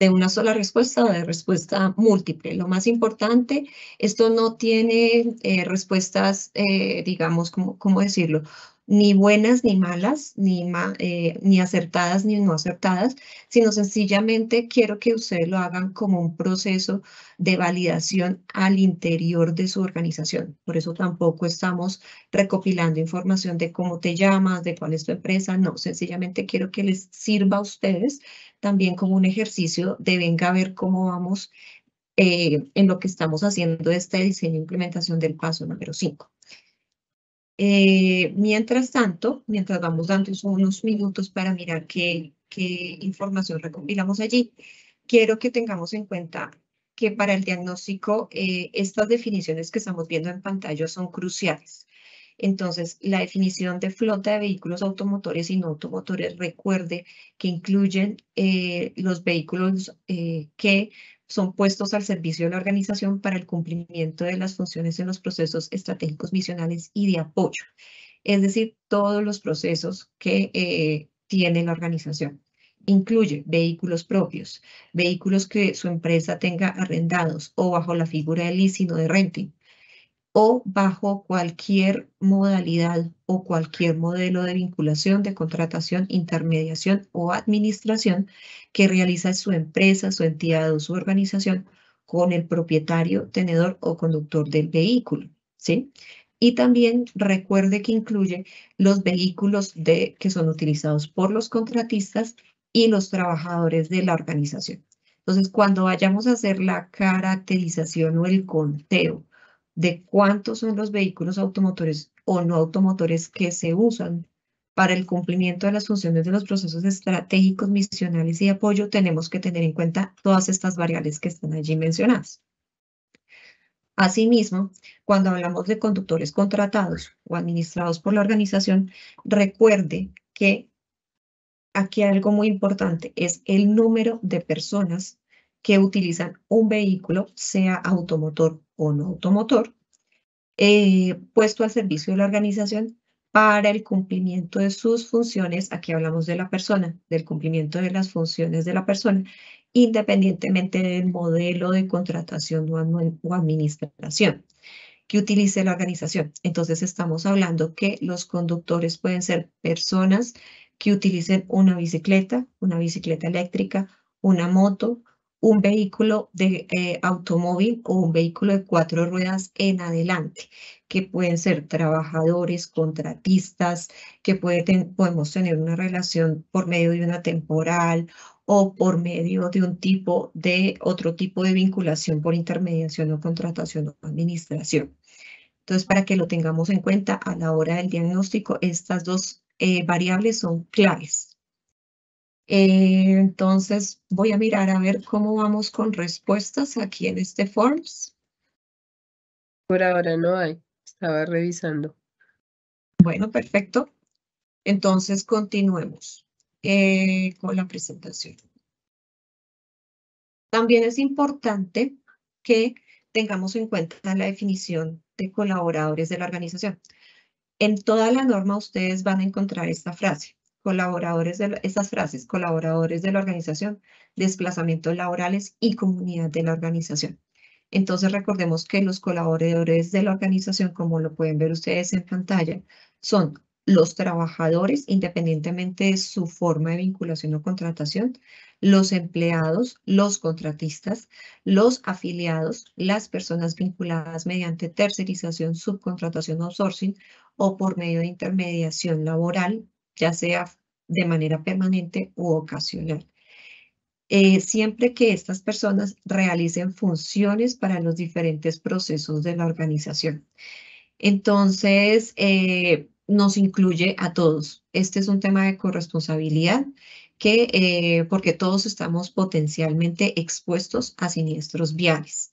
de una sola respuesta o de respuesta múltiple. Lo más importante, esto no tiene eh, respuestas, eh, digamos, ¿cómo decirlo? ni buenas ni malas, ni, eh, ni acertadas ni no acertadas, sino sencillamente quiero que ustedes lo hagan como un proceso de validación al interior de su organización. Por eso tampoco estamos recopilando información de cómo te llamas, de cuál es tu empresa, no, sencillamente quiero que les sirva a ustedes también como un ejercicio de venga a ver cómo vamos eh, en lo que estamos haciendo este diseño e implementación del paso número 5. Eh, mientras tanto, mientras vamos dando unos minutos para mirar qué, información recopilamos allí, quiero que tengamos en cuenta que para el diagnóstico eh, estas definiciones que estamos viendo en pantalla son cruciales. Entonces, la definición de flota de vehículos automotores y no automotores, recuerde que incluyen eh, los vehículos que son puestos al servicio de la organización para el cumplimiento de las funciones en los procesos estratégicos misionales y de apoyo, es decir, todos los procesos que eh, tiene la organización. Incluye vehículos propios, vehículos que su empresa tenga arrendados o bajo la figura de leasing o de renting, o bajo cualquier modalidad o cualquier modelo de vinculación, de contratación, intermediación o administración que realiza su empresa, su entidad o su organización con el propietario, tenedor o conductor del vehículo. ¿sí? Y también recuerde que incluye los vehículos de, que son utilizados por los contratistas y los trabajadores de la organización. Entonces, cuando vayamos a hacer la caracterización o el conteo de cuántos son los vehículos automotores o no automotores que se usan para el cumplimiento de las funciones de los procesos estratégicos, misionales y apoyo, tenemos que tener en cuenta todas estas variables que están allí mencionadas. Asimismo, cuando hablamos de conductores contratados o administrados por la organización, recuerde que aquí algo muy importante, es el número de personas que utilizan un vehículo, sea automotor o no automotor, eh, puesto al servicio de la organización para el cumplimiento de sus funciones, aquí hablamos de la persona, del cumplimiento de las funciones de la persona, independientemente del modelo de contratación o administración que utilice la organización. Entonces estamos hablando que los conductores pueden ser personas que utilicen una bicicleta, una bicicleta eléctrica, una moto, un vehículo de eh, automóvil o un vehículo de cuatro ruedas en adelante, que pueden ser trabajadores, contratistas, que podemos tener una relación por medio de una temporal o por medio de un tipo de otro tipo de vinculación por intermediación o contratación o administración. Entonces, para que lo tengamos en cuenta a la hora del diagnóstico, estas dos eh, variables son claves. Eh, entonces voy a mirar a ver cómo vamos con respuestas aquí en este Forms. Por ahora no hay, estaba revisando. Bueno, perfecto. Entonces continuemos eh, con la presentación. También es importante que tengamos en cuenta la definición de colaboradores de la organización. En toda la norma ustedes van a encontrar esta frase colaboradores de estas frases, colaboradores de la organización, desplazamientos laborales y comunidad de la organización. Entonces recordemos que los colaboradores de la organización, como lo pueden ver ustedes en pantalla, son los trabajadores, independientemente de su forma de vinculación o contratación, los empleados, los contratistas, los afiliados, las personas vinculadas mediante tercerización, subcontratación, outsourcing o por medio de intermediación laboral, ya sea de manera permanente u ocasional. Eh, siempre que estas personas realicen funciones para los diferentes procesos de la organización. Entonces, eh, nos incluye a todos. Este es un tema de corresponsabilidad que, eh, porque todos estamos potencialmente expuestos a siniestros viales.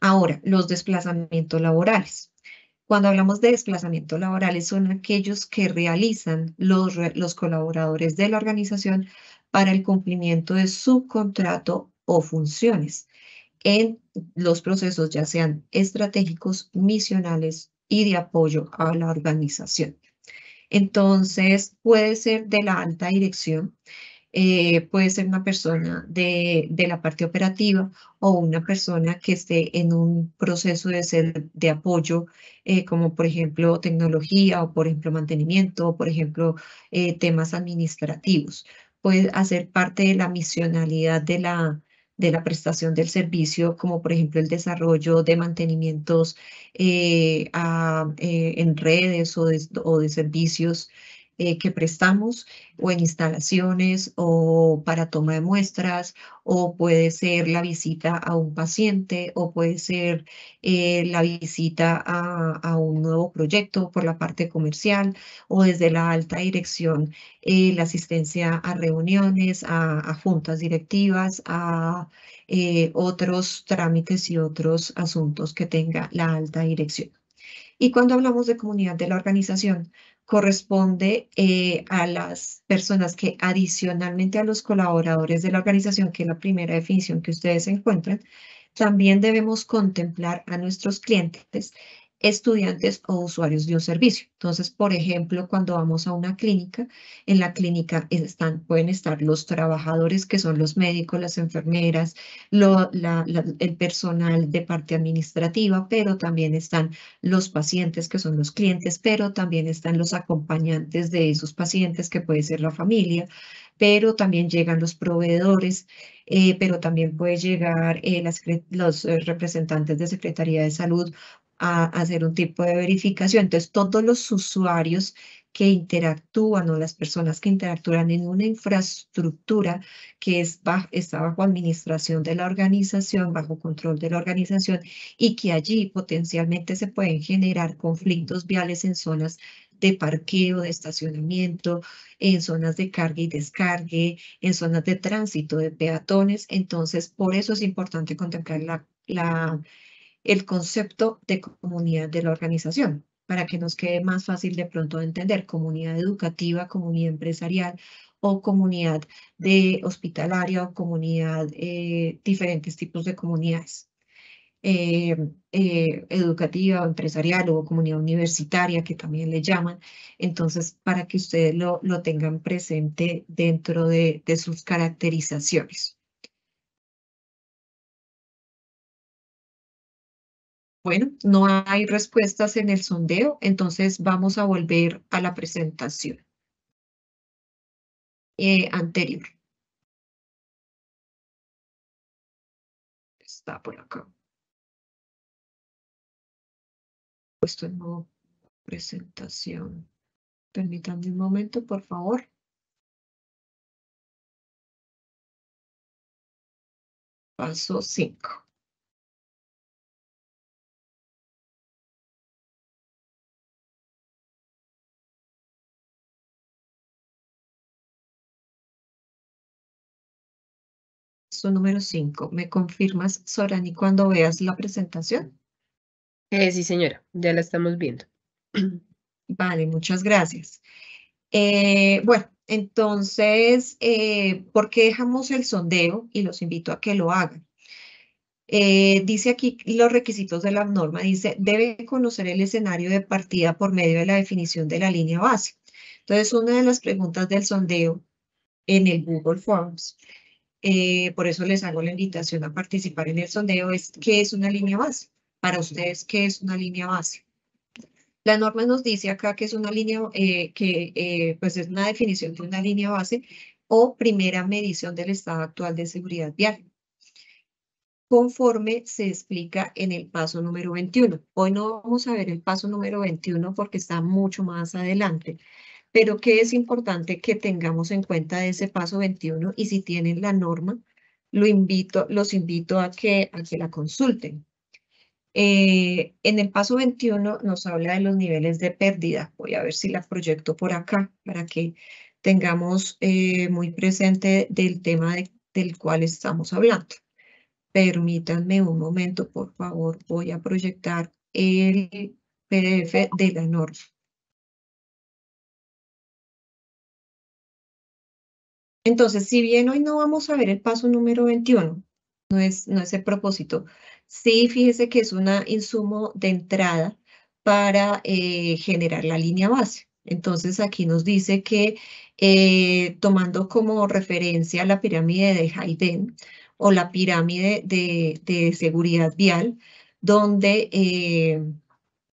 Ahora, los desplazamientos laborales. Cuando hablamos de desplazamiento laboral, son aquellos que realizan los, los colaboradores de la organización para el cumplimiento de su contrato o funciones en los procesos ya sean estratégicos, misionales y de apoyo a la organización. Entonces, puede ser de la alta dirección, eh, puede ser una persona de, la parte operativa o una persona que esté en un proceso de, ser, de apoyo, eh, como por ejemplo tecnología o por ejemplo mantenimiento o por ejemplo eh, temas administrativos. Puede hacer parte de la misionalidad de la, de la prestación del servicio, como por ejemplo el desarrollo de mantenimientos en redes o de, o de servicios eh, que prestamos o en instalaciones o para toma de muestras o puede ser la visita a un paciente o puede ser eh, la visita a, un nuevo proyecto por la parte comercial o desde la alta dirección eh, la asistencia a reuniones, a juntas directivas, a otros trámites y otros asuntos que tenga la alta dirección. Y cuando hablamos de comunidad de la organización, corresponde eh, a las personas que adicionalmente a los colaboradores de la organización, que es la primera definición que ustedes encuentran, también debemos contemplar a nuestros clientes estudiantes o usuarios de un servicio. Entonces, por ejemplo, cuando vamos a una clínica, en la clínica están, pueden estar los trabajadores que son los médicos, las enfermeras, el personal de parte administrativa, pero también están los pacientes que son los clientes, pero también están los acompañantes de esos pacientes que puede ser la familia, pero también llegan los proveedores, eh, pero también puede llegar eh, las, los eh, representantes de Secretaría de Salud a, hacer un tipo de verificación. Entonces, todos los usuarios que interactúan o las personas que interactúan en una infraestructura que es bajo, está bajo administración de la organización, bajo control de la organización y que allí potencialmente se pueden generar conflictos viales en zonas de parqueo, de estacionamiento, en zonas de carga y descargue, en zonas de tránsito de peatones. Entonces, por eso es importante contemplar la, la el concepto de comunidad de la organización para que nos quede más fácil de pronto entender comunidad educativa, comunidad empresarial o comunidad de hospitalaria comunidad, eh, diferentes tipos de comunidades. Eh, eh, educativa empresarial o comunidad universitaria que también le llaman. Entonces, para que ustedes lo, tengan presente dentro de sus caracterizaciones. Bueno, no hay respuestas en el sondeo, entonces vamos a volver a la presentación eh, anterior. Está por acá. Puesto en modo presentación. Permítanme un momento, por favor. Paso 5. número 5. ¿Me confirmas, Sorani, cuando veas la presentación? Eh, sí, señora, ya la estamos viendo. Vale, muchas gracias. Eh, bueno, entonces, eh, ¿por qué dejamos el sondeo? Y los invito a que lo hagan. dice aquí los requisitos de la norma. Dice, debe conocer el escenario de partida por medio de la definición de la línea base. Entonces, una de las preguntas del sondeo en el Google Forms eh, por eso les hago la invitación a participar en el sondeo, es qué es una línea base. Para ustedes, ¿qué es una línea base? La norma nos dice acá que es una línea, eh, que eh, pues es una definición de una línea base o primera medición del estado actual de seguridad vial, conforme se explica en el paso número 21. Hoy no vamos a ver el paso número 21 porque está mucho más adelante, pero que es importante que tengamos en cuenta ese paso 21 y si tienen la norma, los invito a que, la consulten. Eh, en el paso 21 nos habla de los niveles de pérdida. Voy a ver si la proyecto por acá para que tengamos eh, muy presente del tema del cual estamos hablando. Permítanme un momento, por favor. Voy a proyectar el PDF de la norma. Entonces, si bien hoy no vamos a ver el paso número 21, no es, no es el propósito, sí fíjese que es un insumo de entrada para eh, generar la línea base. Entonces aquí nos dice que eh, tomando como referencia la pirámide de Haydn o la pirámide de, seguridad vial, donde eh,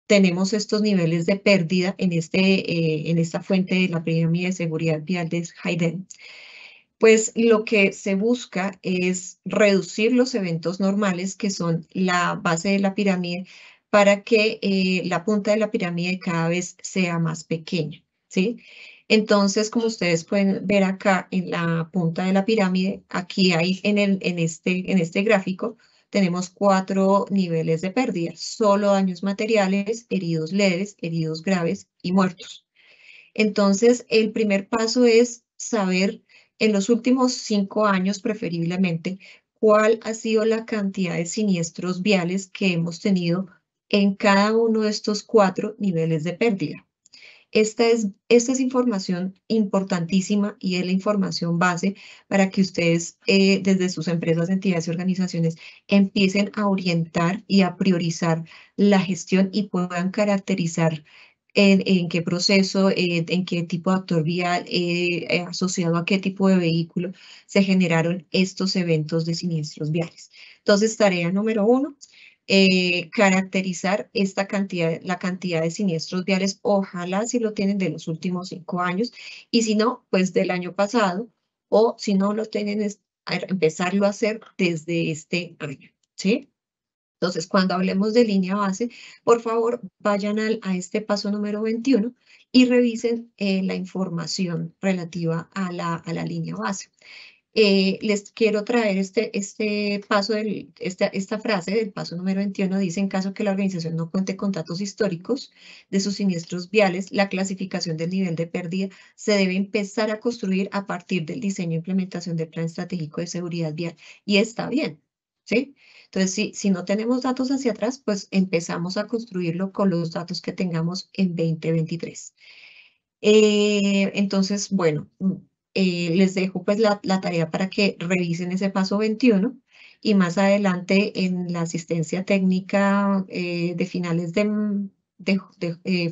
tenemos estos niveles de pérdida en, este, en esta fuente de la pirámide de seguridad vial de Haydn pues lo que se busca es reducir los eventos normales que son la base de la pirámide para que eh, la punta de la pirámide cada vez sea más pequeña, ¿sí? Entonces, como ustedes pueden ver acá en la punta de la pirámide, aquí hay en, el, en, este, en este gráfico, tenemos cuatro niveles de pérdida, solo daños materiales, heridos leves, heridos graves y muertos. Entonces, el primer paso es saber en los últimos cinco años preferiblemente, cuál ha sido la cantidad de siniestros viales que hemos tenido en cada uno de estos cuatro niveles de pérdida. Esta es, esta es información importantísima y es la información base para que ustedes eh, desde sus empresas, entidades y organizaciones empiecen a orientar y a priorizar la gestión y puedan caracterizar en, qué proceso, en, qué tipo de actor vial eh, eh, asociado a qué tipo de vehículo se generaron estos eventos de siniestros viales. Entonces, tarea número uno, eh, caracterizar esta cantidad, la cantidad de siniestros viales, ojalá si lo tienen de los últimos cinco años y si no, pues del año pasado o si no lo tienen, es, empezarlo a hacer desde este año, ¿sí? Entonces, cuando hablemos de línea base, por favor, vayan al, a este paso número 21 y revisen eh, la información relativa a la, a la línea base. Eh, les quiero traer este, este paso, esta, frase del paso número 21, dice en caso que la organización no cuente con datos históricos de sus siniestros viales, la clasificación del nivel de pérdida se debe empezar a construir a partir del diseño e implementación del plan estratégico de seguridad vial. Y está bien, ¿sí? Entonces, si, no tenemos datos hacia atrás, pues empezamos a construirlo con los datos que tengamos en 2023. Eh, entonces, bueno, mm, eh, les dejo pues la, tarea para que revisen ese paso 21 y más adelante en la asistencia técnica eh, de finales de, mm,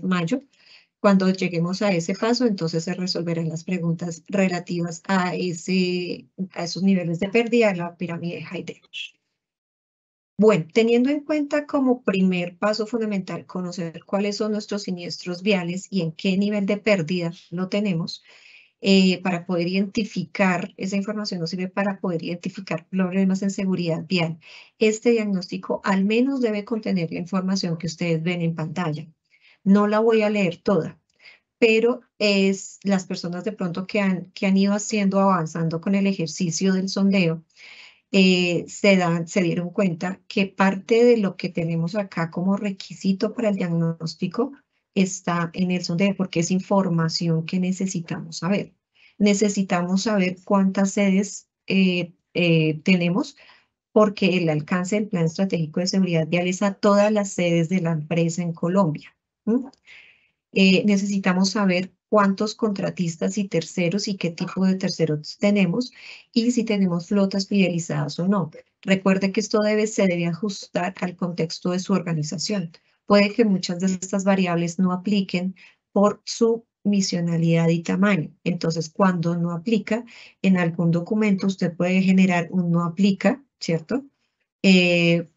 mayo, cuando lleguemos a ese paso, entonces se resolverán las preguntas relativas a, ese, a esos niveles de pérdida de la pirámide de bueno, teniendo en cuenta como primer paso fundamental conocer cuáles son nuestros siniestros viales y en qué nivel de pérdida lo tenemos, eh, para poder identificar, esa información nos sirve para poder identificar problemas en seguridad vial. Este diagnóstico al menos debe contener la información que ustedes ven en pantalla. No la voy a leer toda, pero es las personas de pronto que han, que han ido haciendo, avanzando con el ejercicio del sondeo, eh, se, dieron cuenta que parte de lo que tenemos acá como requisito para el diagnóstico está en el sondeo, porque es información que necesitamos saber. Necesitamos saber cuántas sedes eh, eh, tenemos, porque el alcance del Plan Estratégico de Seguridad Vial es a todas las sedes de la empresa en Colombia. necesitamos saber cuántos contratistas y terceros y qué tipo de terceros tenemos y si tenemos flotas fidelizadas o no. Recuerde que esto debe, se debe ajustar al contexto de su organización. Puede que muchas de estas variables no apliquen por su misionalidad y tamaño. Entonces, cuando no aplica, en algún documento usted puede generar un no aplica, ¿cierto? Eh,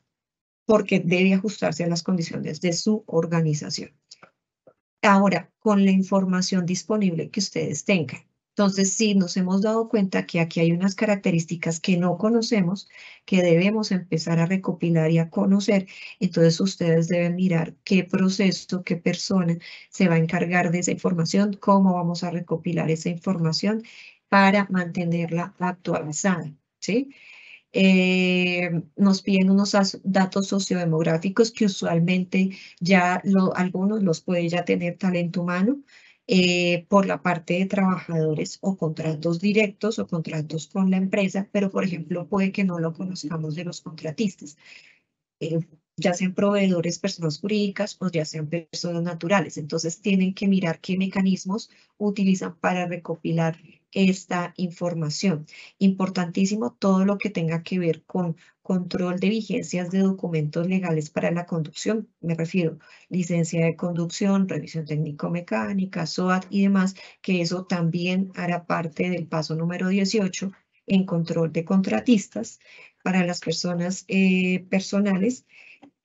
porque debe ajustarse a las condiciones de su organización ahora con la información disponible que ustedes tengan. Entonces, si nos hemos dado cuenta que aquí hay unas características que no conocemos, que debemos empezar a recopilar y a conocer. Entonces, ustedes deben mirar qué proceso, qué persona se va a encargar de esa información, cómo vamos a recopilar esa información para mantenerla actualizada, ¿sí? Eh, nos piden unos datos sociodemográficos que usualmente ya lo, algunos los puede ya tener talento humano eh, por la parte de trabajadores o contratos directos o contratos con la empresa, pero por ejemplo puede que no lo conozcamos de los contratistas. Eh, ya sean proveedores, personas jurídicas o ya sean personas naturales. Entonces tienen que mirar qué mecanismos utilizan para recopilar esta información. Importantísimo todo lo que tenga que ver con control de vigencias de documentos legales para la conducción, me refiero licencia de conducción, revisión técnico-mecánica, SOAT y demás, que eso también hará parte del paso número 18 en control de contratistas para las personas eh, personales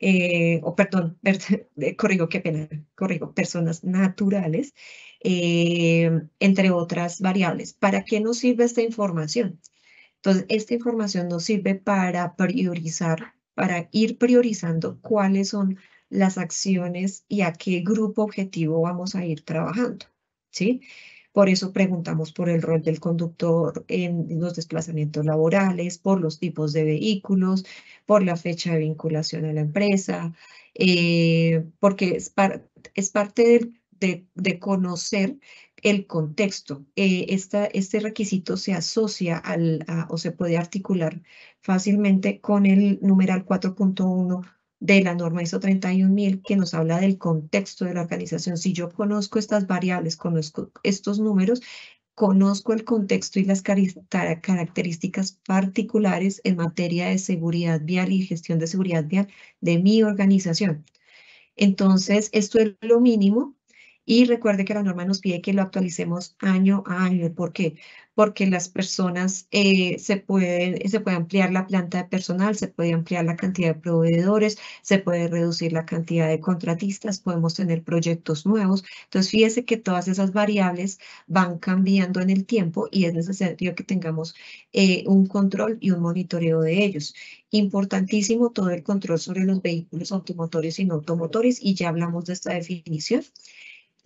eh, o perdón, eh, corrigo, qué pena, corrigo, personas naturales, eh, entre otras variables. ¿Para qué nos sirve esta información? Entonces, esta información nos sirve para priorizar, para ir priorizando cuáles son las acciones y a qué grupo objetivo vamos a ir trabajando, ¿sí? sí por eso preguntamos por el rol del conductor en los desplazamientos laborales, por los tipos de vehículos, por la fecha de vinculación a la empresa, eh, porque es, parte de, conocer el contexto. Eh, este requisito se asocia al, o se puede articular fácilmente con el numeral 4.1 de la norma ISO 31000 que nos habla del contexto de la organización. Si yo conozco estas variables, conozco estos números, conozco el contexto y las características particulares en materia de seguridad vial y gestión de seguridad vial de mi organización. Entonces, esto es lo mínimo y recuerde que la norma nos pide que lo actualicemos año a año. ¿Por qué? Porque las personas eh, se, pueden, se puede ampliar la planta de personal, se puede ampliar la cantidad de proveedores, se puede reducir la cantidad de contratistas, podemos tener proyectos nuevos. Entonces, fíjese que todas esas variables van cambiando en el tiempo y es necesario que tengamos eh, un control y un monitoreo de ellos. Importantísimo todo el control sobre los vehículos automotores y no automotores y ya hablamos de esta definición.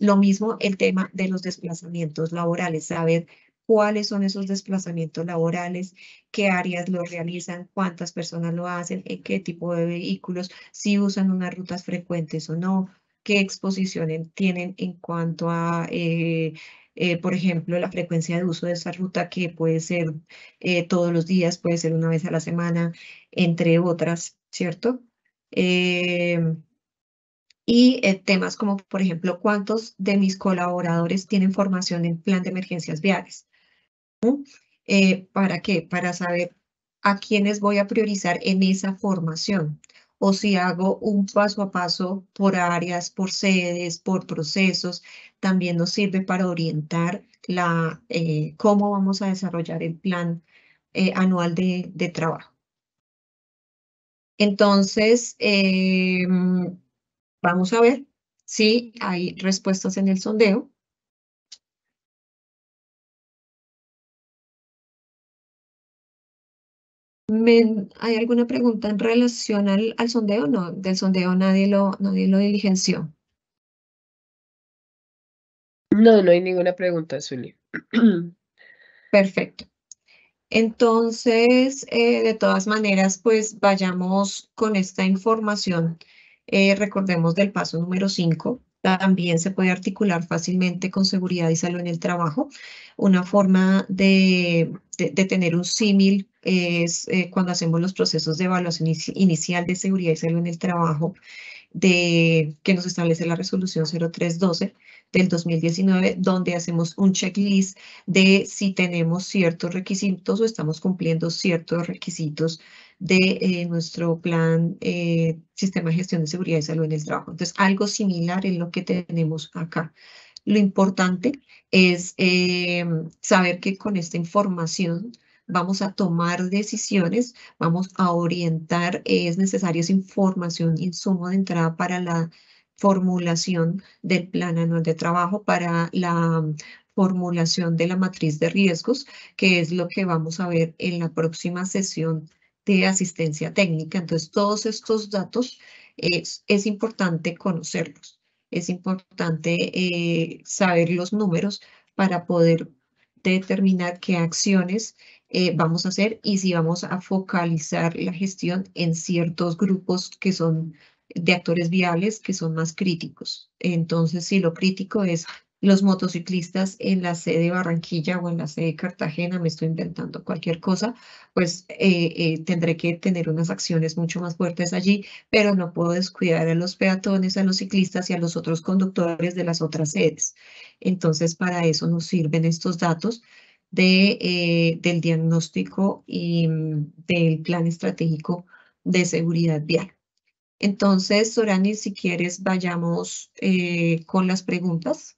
Lo mismo el tema de los desplazamientos laborales, saber cuáles son esos desplazamientos laborales, qué áreas lo realizan, cuántas personas lo hacen, qué tipo de vehículos, si usan unas rutas frecuentes o no, qué exposiciones tienen en cuanto a, eh, eh, por ejemplo, la frecuencia de uso de esa ruta, que puede ser eh, todos los días, puede ser una vez a la semana, entre otras, ¿cierto? y eh, temas como, por ejemplo, cuántos de mis colaboradores tienen formación en plan de emergencias viales. Eh, ¿Para qué? Para saber a quiénes voy a priorizar en esa formación o si hago un paso a paso por áreas, por sedes, por procesos, también nos sirve para orientar la, eh, cómo vamos a desarrollar el plan anual de, de, trabajo. Entonces, em, Vamos a ver si hay respuestas en el sondeo. ¿Hay alguna pregunta en relación al, sondeo? No, del sondeo nadie lo, nadie lo diligenció. No, no hay ninguna pregunta, Zully. Perfecto. Entonces, eh, de todas maneras, pues vayamos con esta información eh, recordemos del paso número 5, también se puede articular fácilmente con seguridad y salud en el trabajo. Una forma de, tener un símil es eh, cuando hacemos los procesos de evaluación inicial de seguridad y salud en el trabajo de, que nos establece la resolución 0312 del 2019, donde hacemos un checklist de si tenemos ciertos requisitos o estamos cumpliendo ciertos requisitos de eh, nuestro plan eh, Sistema de Gestión de Seguridad y Salud en el Trabajo. Entonces, algo similar es lo que tenemos acá. Lo importante es eh, saber que con esta información vamos a tomar decisiones, vamos a orientar, es necesaria esa información, insumo de entrada para la formulación del plan anual de trabajo, para la formulación de la matriz de riesgos, que es lo que vamos a ver en la próxima sesión de asistencia técnica. Entonces, todos estos datos es, eh, es importante conocerlos, es importante eh, saber los números para poder determinar qué acciones eh, vamos a hacer y si vamos a focalizar la gestión en ciertos grupos que son de actores viables que son más críticos. Entonces, si lo crítico es los motociclistas en la sede de Barranquilla o en la sede Cartagena, me estoy inventando cualquier cosa, pues eh, eh, tendré que tener unas acciones mucho más fuertes allí, pero no puedo descuidar a los peatones, a los ciclistas y a los otros conductores de las otras sedes. Entonces, para eso nos sirven estos datos de, eh, del diagnóstico y mm, del plan estratégico de seguridad vial. Entonces, Sorani, si quieres, vayamos con las preguntas.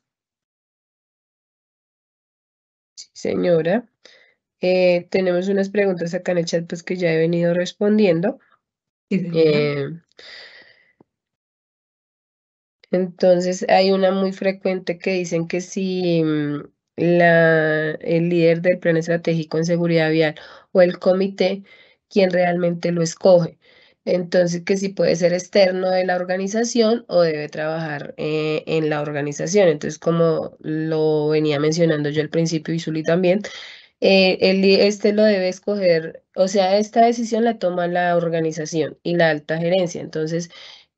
señora. Eh, tenemos unas preguntas acá en el chat pues, que ya he venido respondiendo. Eh, entonces hay una muy frecuente que dicen que si mm, la, el líder del plan estratégico en seguridad vial o el comité, quien realmente lo escoge. Entonces, que si puede ser externo de la organización o debe trabajar eh, en la organización. Entonces, como lo venía mencionando yo al principio y Suli también, eh, este lo debe escoger, o sea, esta decisión la toma la organización y la alta gerencia. Entonces,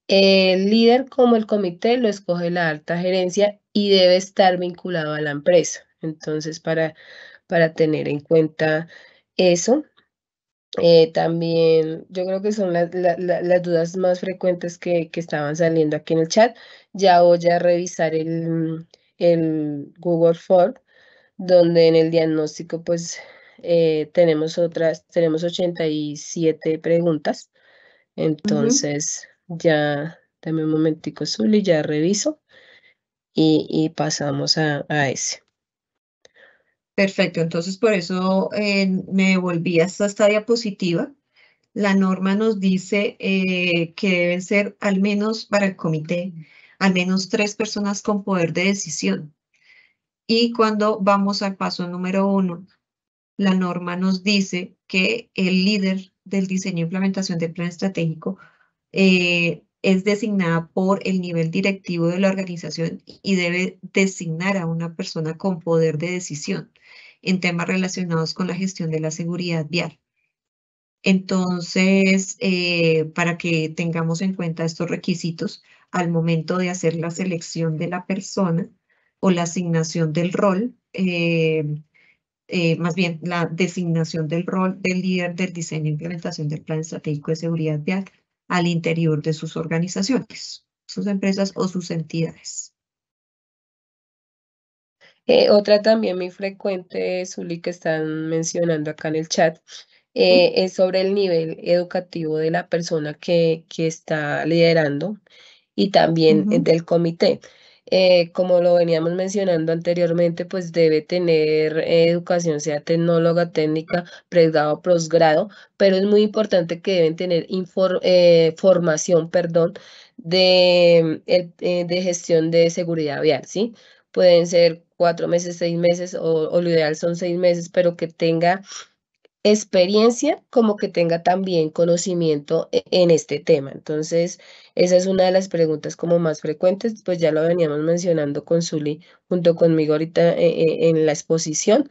el líder como el comité lo escoge la alta gerencia y debe estar vinculado a la empresa. Entonces, para, para tener en cuenta eso. Eh, también yo creo que son las, las, dudas más frecuentes que, estaban saliendo aquí en el chat. Ya voy a revisar el, mm, Google Form, donde en el diagnóstico pues eh, tenemos otras, tenemos 87 preguntas. Entonces ya, dame un momentico, Zuli, ya reviso y, pasamos a, a ese. Perfecto, entonces por eso eh, me devolví hasta esta diapositiva. La norma nos dice eh, que deben ser al menos para el comité, al menos tres personas con poder de decisión. Y cuando vamos al paso número uno, la norma nos dice que el líder del diseño e implementación del plan estratégico eh, es designada por el nivel directivo de la organización y debe designar a una persona con poder de decisión en temas relacionados con la gestión de la seguridad vial. Entonces, eh, para que tengamos en cuenta estos requisitos al momento de hacer la selección de la persona o la asignación del rol, eh, eh, más bien la designación del rol del líder del diseño e implementación del plan estratégico de seguridad vial, al interior de sus organizaciones, sus empresas o sus entidades. Eh, otra también muy frecuente, Zuli, que están mencionando acá en el chat, eh, es sobre el nivel educativo de la persona que, que está liderando y también del comité. Eh, como lo veníamos mencionando anteriormente, pues debe tener eh, educación, sea tecnóloga, técnica, pregrado, posgrado, pero es muy importante que deben tener eh, formación, perdón, de, gestión de seguridad vial, ¿sí? Pueden ser cuatro meses, seis meses, o, o lo ideal son seis meses, pero que tenga experiencia como que tenga también conocimiento e-, en este tema. Entonces, esa es una de las preguntas como más frecuentes, pues ya lo veníamos mencionando con Zuli junto conmigo ahorita eh, eh, en la exposición,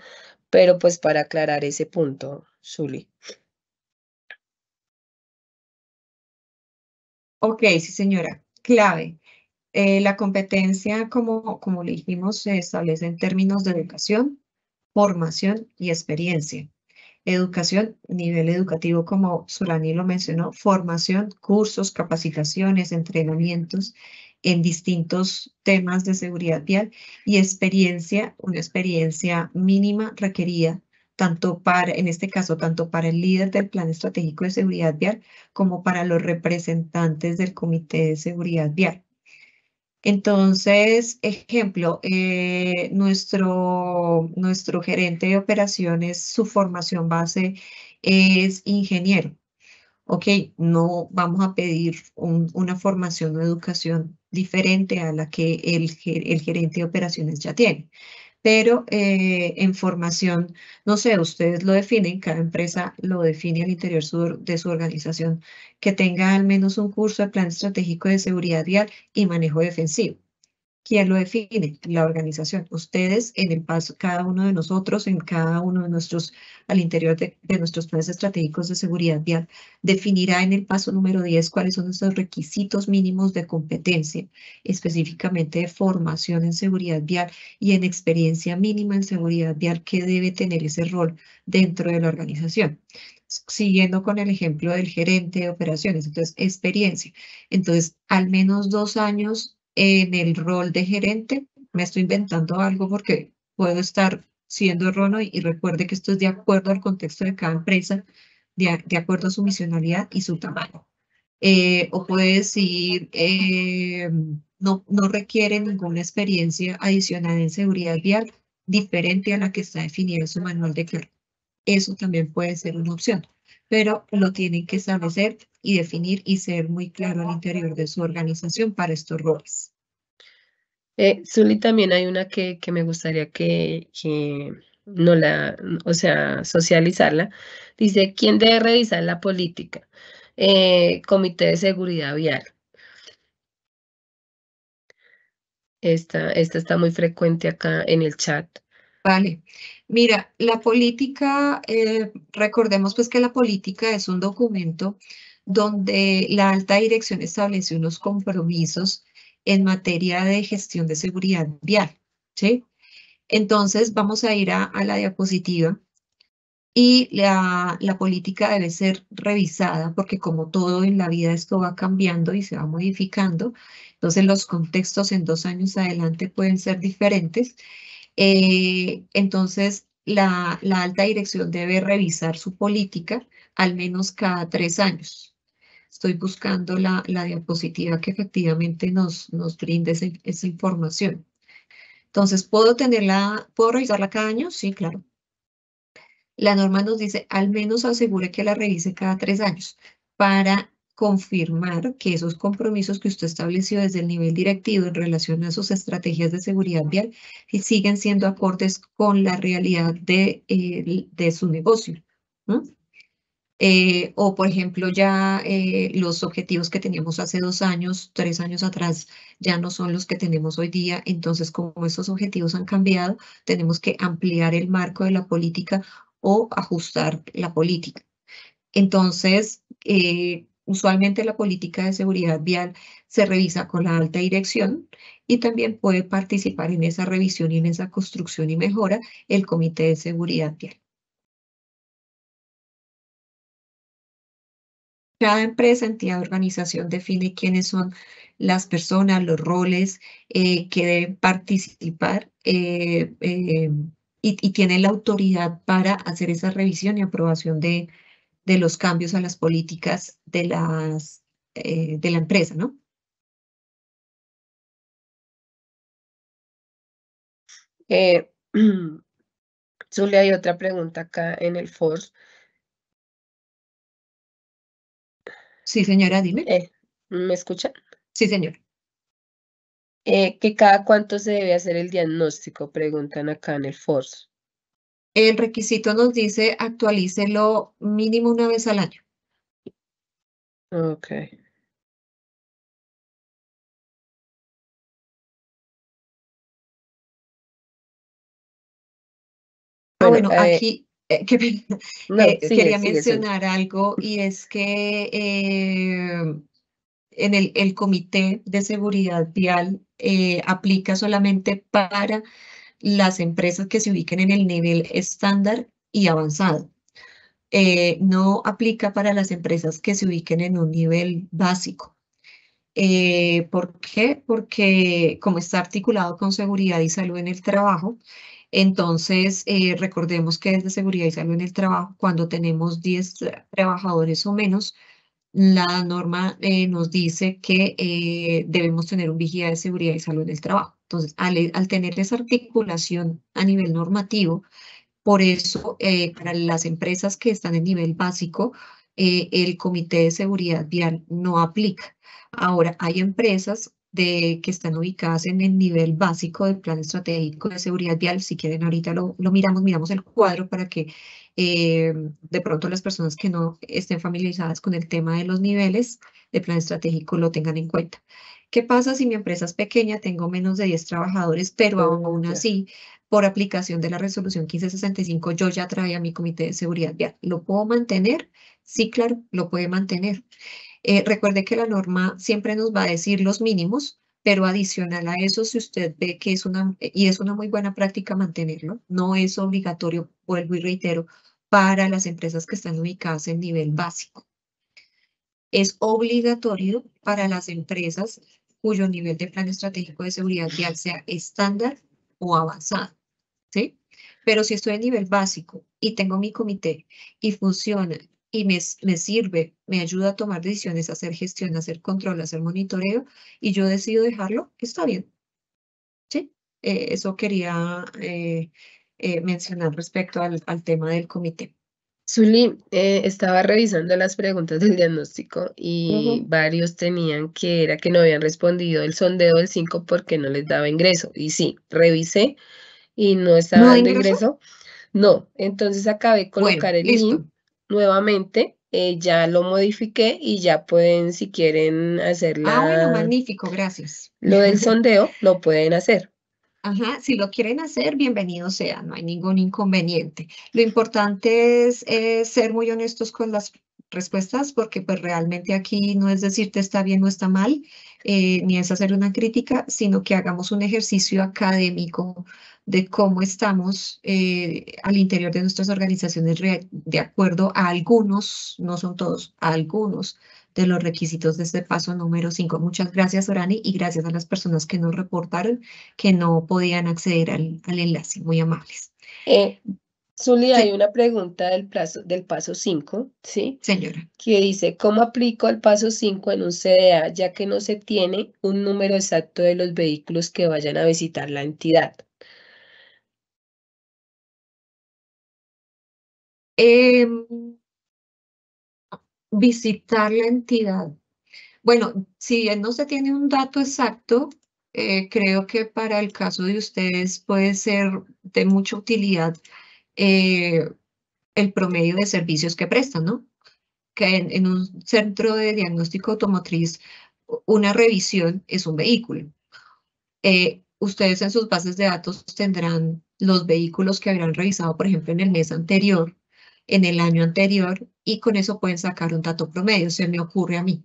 pero pues para aclarar ese punto, Zuli. Ok, sí señora, clave. Eh, la competencia, como, como le dijimos, se establece en términos de educación, formación y experiencia. Educación, nivel educativo, como Solani lo mencionó, formación, cursos, capacitaciones, entrenamientos en distintos temas de seguridad vial y experiencia, una experiencia mínima requerida tanto para, en este caso, tanto para el líder del Plan Estratégico de Seguridad Vial como para los representantes del Comité de Seguridad Vial. Entonces, ejemplo, eh, nuestro, gerente de operaciones, su formación base es ingeniero. Ok, no vamos a pedir una formación o educación diferente a la que el gerente de operaciones ya tiene pero eh, en formación, no sé, ustedes lo definen, cada empresa lo define al interior de su organización, que tenga al menos un curso de plan estratégico de seguridad vial y manejo defensivo. ¿Quién lo define? La organización. Ustedes en el paso, cada uno de nosotros, en cada uno de nuestros, al interior de, nuestros planes estratégicos de seguridad vial, definirá en el paso número 10 cuáles son nuestros requisitos mínimos de competencia, específicamente de formación en seguridad vial y en experiencia mínima en seguridad vial que debe tener ese rol dentro de la organización siguiendo con el ejemplo del gerente de operaciones, entonces experiencia. Entonces, al menos dos años en el rol de gerente, me estoy inventando algo porque puedo estar siendo erróneo y recuerde que esto es de acuerdo al contexto de cada empresa, de, acuerdo a su misionalidad y su tamaño. Eh, o puede decir, eh, no, no requiere ninguna experiencia adicional en seguridad vial diferente a la que está definida en su manual de carga. Eso también puede ser una opción pero lo tienen que establecer y definir y ser muy claro al interior de su organización para estos roles. Eh, Zully, también hay una que, que me gustaría que, que no la, o sea, socializarla. Dice, ¿quién debe revisar la política? Eh, Comité de Seguridad Vial. Esta, esta está muy frecuente acá en el chat. Vale. Mira, la política, eh, recordemos pues que la política es un documento donde la alta dirección establece unos compromisos en materia de gestión de seguridad vial, ¿sí? Entonces vamos a ir a, la diapositiva y la, la, política debe ser revisada porque como todo en la vida esto va cambiando y se va modificando, entonces los contextos en dos años adelante pueden ser diferentes eh, entonces, la, la alta dirección debe revisar su política al menos cada tres años estoy buscando la, la, diapositiva que efectivamente nos, nos brinde esa información. Entonces, ¿puedo tenerla, puedo revisarla cada año? Sí, claro. La norma nos dice, al menos asegure que la revise cada tres años para confirmar que esos compromisos que usted estableció desde el nivel directivo en relación a sus estrategias de seguridad vial eh, siguen siendo acordes con la realidad de, eh, su negocio. Eh, o, por ejemplo, ya los objetivos que teníamos hace dos años, tres años atrás, ya no son los que tenemos hoy día. Entonces, como esos objetivos han cambiado, tenemos que ampliar el marco de la política o ajustar la política. Entonces, Usualmente la política de seguridad vial se revisa con la alta dirección y también puede participar en esa revisión y en esa construcción y mejora el Comité de Seguridad Vial. Cada empresa, entidad, organización define quiénes son las personas, los roles eh, que deben participar eh, eh, y, tiene la autoridad para hacer esa revisión y aprobación de, de los cambios a las políticas de, las, eh, de la empresa, ¿no? Eh, Zule, hay otra pregunta acá en el foro. Sí, señora, dime. Eh, ¿Me escucha? Sí, señor. Eh, cada cuánto se debe hacer el diagnóstico, preguntan acá en el Force. El requisito nos dice actualícelo mínimo una vez al año. Ok. bueno, aquí quería mencionar algo y es que eh, en el, el, Comité de Seguridad Vial eh, aplica solamente para las empresas que se ubiquen en el nivel estándar y avanzado. Eh, no aplica para las empresas que se ubiquen en un nivel básico. Eh, ¿Por qué? Porque como está articulado con seguridad y salud en el trabajo, entonces eh, recordemos que desde seguridad y salud en el trabajo, cuando tenemos 10 trabajadores o menos, la norma eh, nos dice que eh, debemos tener un vigía de seguridad y salud en el trabajo. Entonces, al, tener esa articulación a nivel normativo, por eso eh, para las empresas que están en nivel básico, el Comité de Seguridad Vial no aplica. Ahora, hay empresas de, que están ubicadas en el nivel básico del Plan Estratégico de Seguridad Vial. Si quieren, ahorita lo, lo miramos, miramos el cuadro para que eh, de pronto las personas que no estén familiarizadas con el tema de los niveles de plan estratégico lo tengan en cuenta. ¿Qué pasa si mi empresa es pequeña, tengo menos de 10 trabajadores, pero ah, aún así, por aplicación de la resolución 1565, yo ya traía mi comité de seguridad vial? ¿Lo puedo mantener? Sí, claro, lo puede mantener. Eh, recuerde que la norma siempre nos va a decir los mínimos, pero adicional a eso, si usted ve que es una, y es una muy buena práctica mantenerlo, no es obligatorio, vuelvo y reitero, para las empresas que están ubicadas en nivel básico. Es obligatorio para las empresas cuyo nivel de plan estratégico de seguridad vial sea estándar o avanzado. ¿sí? Pero si estoy en nivel básico y tengo mi comité y funciona y me, sirve, me ayuda a tomar decisiones, a hacer gestión, a hacer control, a hacer monitoreo, y yo decido dejarlo, está bien. ¿Sí? Eh, eso quería eh, eh, mencionar respecto al, tema del comité. eh, estaba revisando las preguntas del diagnóstico y varios tenían que era que no habían respondido el sondeo del 5 porque no les daba ingreso. Y sí, revisé y no estaba en ingreso? No, entonces acabé de colocar el link nuevamente. Eh, ya lo modifiqué y ya pueden, si quieren hacer Ah, bueno, magnífico, gracias. Lo del sondeo, lo pueden hacer. Ajá, si lo quieren hacer, bienvenido sea, no hay ningún inconveniente. Lo importante es eh, ser muy honestos con las respuestas porque pues realmente aquí no es decirte está bien o está mal, eh, ni es hacer una crítica, sino que hagamos un ejercicio académico de cómo estamos eh, al interior de nuestras organizaciones de acuerdo a algunos, no son todos, algunos de los requisitos de este paso número 5. Muchas gracias, Orani, y gracias a las personas que nos reportaron que no podían acceder al, enlace. Muy amables. Eh, Zulia, hay una pregunta del, plazo, del paso 5, ¿sí? Señora. Que dice, ¿cómo aplico el paso 5 en un CDA ya que no se tiene un número exacto de los vehículos que vayan a visitar la entidad? Em, visitar la entidad. Bueno, si no se tiene un dato exacto, eh, creo que para el caso de ustedes puede ser de mucha utilidad eh, el promedio de servicios que prestan, ¿no? Que en, un centro de diagnóstico automotriz, una revisión es un vehículo. Eh, ustedes en sus bases de datos tendrán los vehículos que habrán revisado, por ejemplo, en el mes anterior, en el año anterior, y con eso pueden sacar un dato promedio, se me ocurre a mí,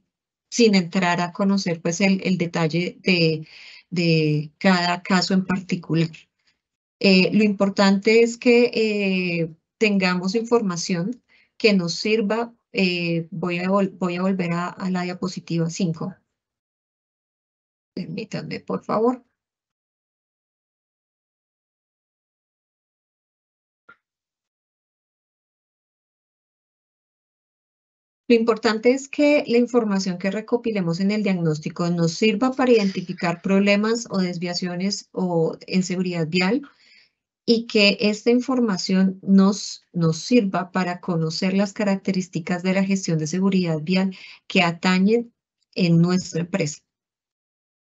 sin entrar a conocer pues el, detalle de, de cada caso en particular. Eh, lo importante es que eh, tengamos información que nos sirva. Eh, voy, a a volver a, a la diapositiva 5. Permítanme, por favor. Lo importante es que la información que recopilemos en el diagnóstico nos sirva para identificar problemas o desviaciones o en seguridad vial y que esta información nos, nos sirva para conocer las características de la gestión de seguridad vial que atañen en nuestra empresa,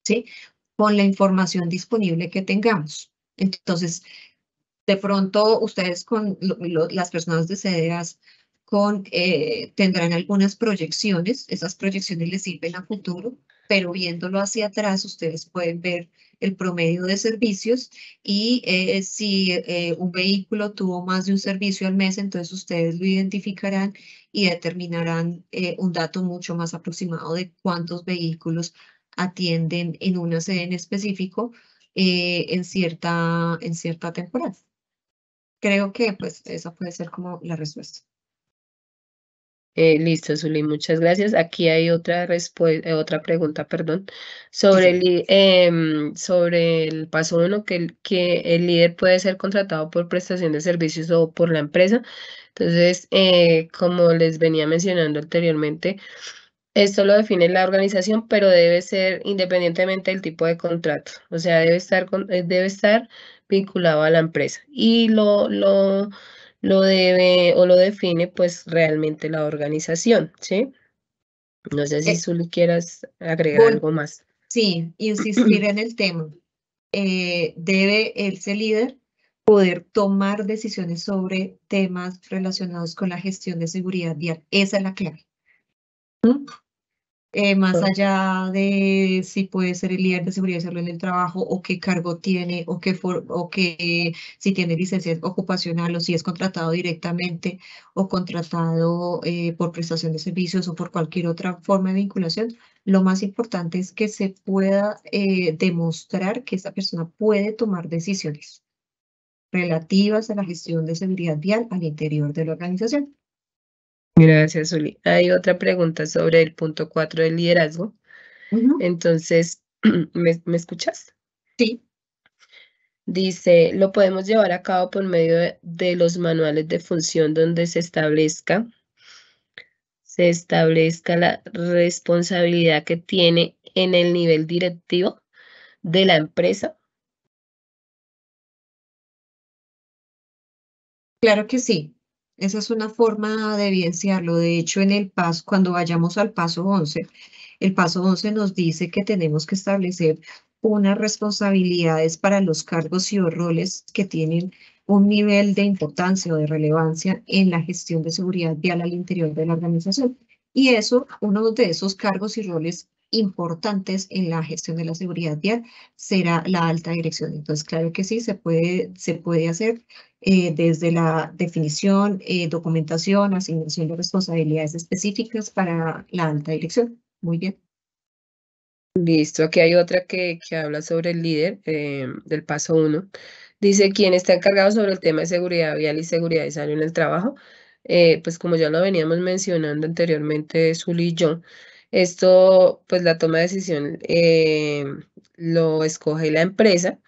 ¿sí? Con la información disponible que tengamos. Entonces, de pronto ustedes con las personas de CEDEAS con, eh, tendrán algunas proyecciones, esas proyecciones les sirven a futuro pero viéndolo hacia atrás, ustedes pueden ver el promedio de servicios y eh, eh, si eh, un vehículo tuvo más de un servicio al mes, entonces ustedes lo identificarán y determinarán un dato mucho más aproximado de cuántos vehículos atienden en una sede en específico en, cierta, en cierta temporada. Creo que pues esa puede ser como la respuesta. Eh, listo, Zuli, muchas gracias. Aquí hay otra respuesta, eh, otra pregunta, perdón, sobre el, em, sobre el paso uno, que el, que el líder puede ser contratado por prestación de servicios o por la empresa. Entonces, eh, como les venía mencionando anteriormente, esto lo define la organización, pero debe ser independientemente del tipo de contrato. O sea, debe estar, debe estar vinculado a la empresa. Y lo, lo lo debe o lo define pues realmente la organización, ¿sí? No sé si eh, tú quieras agregar algo más. Sí, insistir en el tema. Eh, debe el líder poder tomar decisiones sobre temas relacionados con la gestión de seguridad vial. Esa es la clave. ¿Mm? Eh, más allá de si puede ser el líder de seguridad salud en el trabajo o qué cargo tiene o qué o que si tiene licencia ocupacional o si es contratado directamente o contratado eh, por prestación de servicios o por cualquier otra forma de vinculación, lo más importante es que se pueda eh, demostrar que esa persona puede tomar decisiones relativas a la gestión de seguridad vial al interior de la organización. Gracias, Uli. Hay otra pregunta sobre el punto 4 del liderazgo. Entonces, ¿me, escuchas? Sí. Dice, lo podemos llevar a cabo por medio de, de los manuales de función donde se establezca se establezca la responsabilidad que tiene en el nivel directivo de la empresa? Claro que sí. Esa es una forma de evidenciarlo. De hecho, en el paso, cuando vayamos al paso 11, el paso 11 nos dice que tenemos que establecer unas responsabilidades para los cargos y roles que tienen un nivel de importancia o de relevancia en la gestión de seguridad vial al interior de la organización. Y eso, uno de esos cargos y roles importantes en la gestión de la seguridad vial será la alta dirección. Entonces, claro que sí, se puede, se puede hacer eh, desde la definición, eh, documentación, asignación de responsabilidades específicas para la alta dirección. Muy bien. Listo, aquí hay otra que, que habla sobre el líder eh, del paso uno. Dice, ¿quién está encargado sobre el tema de seguridad vial y seguridad y salud en el trabajo? pues como ya lo veníamos mencionando anteriormente, Zul y yo, esto, pues la toma de decisión eh, lo escoge la empresa,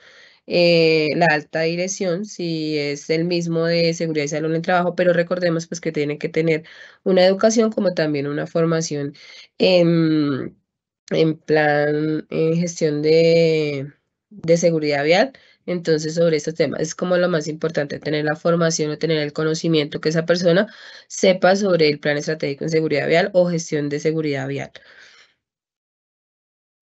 eh, la alta dirección, si es el mismo de seguridad y salud en el trabajo, pero recordemos pues que tiene que tener una educación como también una formación en, en plan, en eh, gestión de, de seguridad vial entonces, sobre estos temas es como lo más importante, tener la formación o tener el conocimiento que esa persona sepa sobre el plan estratégico en seguridad vial o gestión de seguridad vial.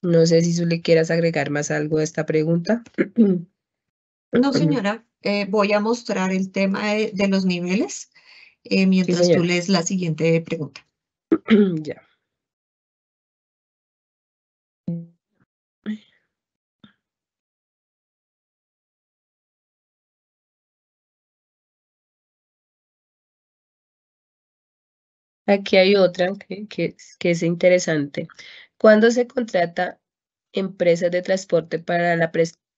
No sé si tú le quieras agregar más algo a esta pregunta. No, señora, eh, voy a mostrar el tema de, los niveles eh, mientras tú lees la siguiente pregunta. ya. Aquí hay otra que, que, es interesante. Cuando se contrata empresas de transporte para la prestación?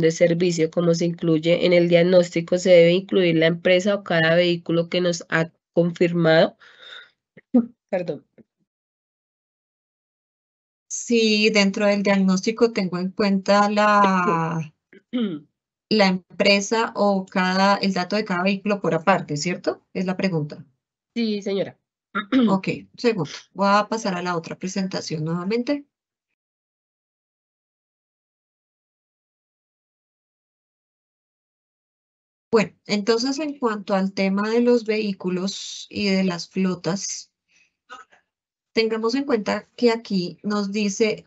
de servicio, como se incluye en el diagnóstico, se debe incluir la empresa o cada vehículo que nos ha confirmado. Perdón. Sí, dentro del diagnóstico tengo en cuenta la, la empresa o cada, el dato de cada vehículo por aparte, ¿cierto? Es la pregunta. Sí, señora. Ok, segundo. Voy a pasar a la otra presentación nuevamente. Bueno, entonces en cuanto al tema de los vehículos y de las flotas, tengamos en cuenta que aquí nos dice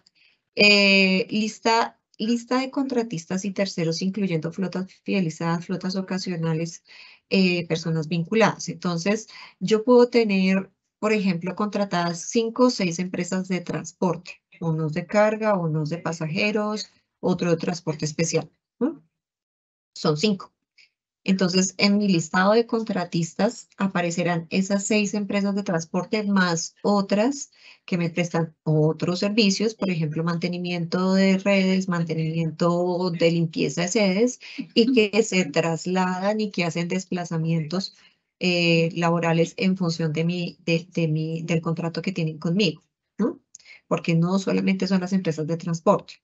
eh, lista, lista de contratistas y terceros, incluyendo flotas fidelizadas, flotas ocasionales, eh, personas vinculadas. Entonces, yo puedo tener, por ejemplo, contratadas cinco o seis empresas de transporte, unos de carga, unos de pasajeros, otro de transporte especial. Son cinco. Entonces, en mi listado de contratistas aparecerán esas seis empresas de transporte más otras que me prestan otros servicios, por ejemplo, mantenimiento de redes, mantenimiento de limpieza de sedes y que se trasladan y que hacen desplazamientos eh, laborales en función de mi, de, mi, del contrato que tienen conmigo, ¿no? porque no solamente son las empresas de transporte,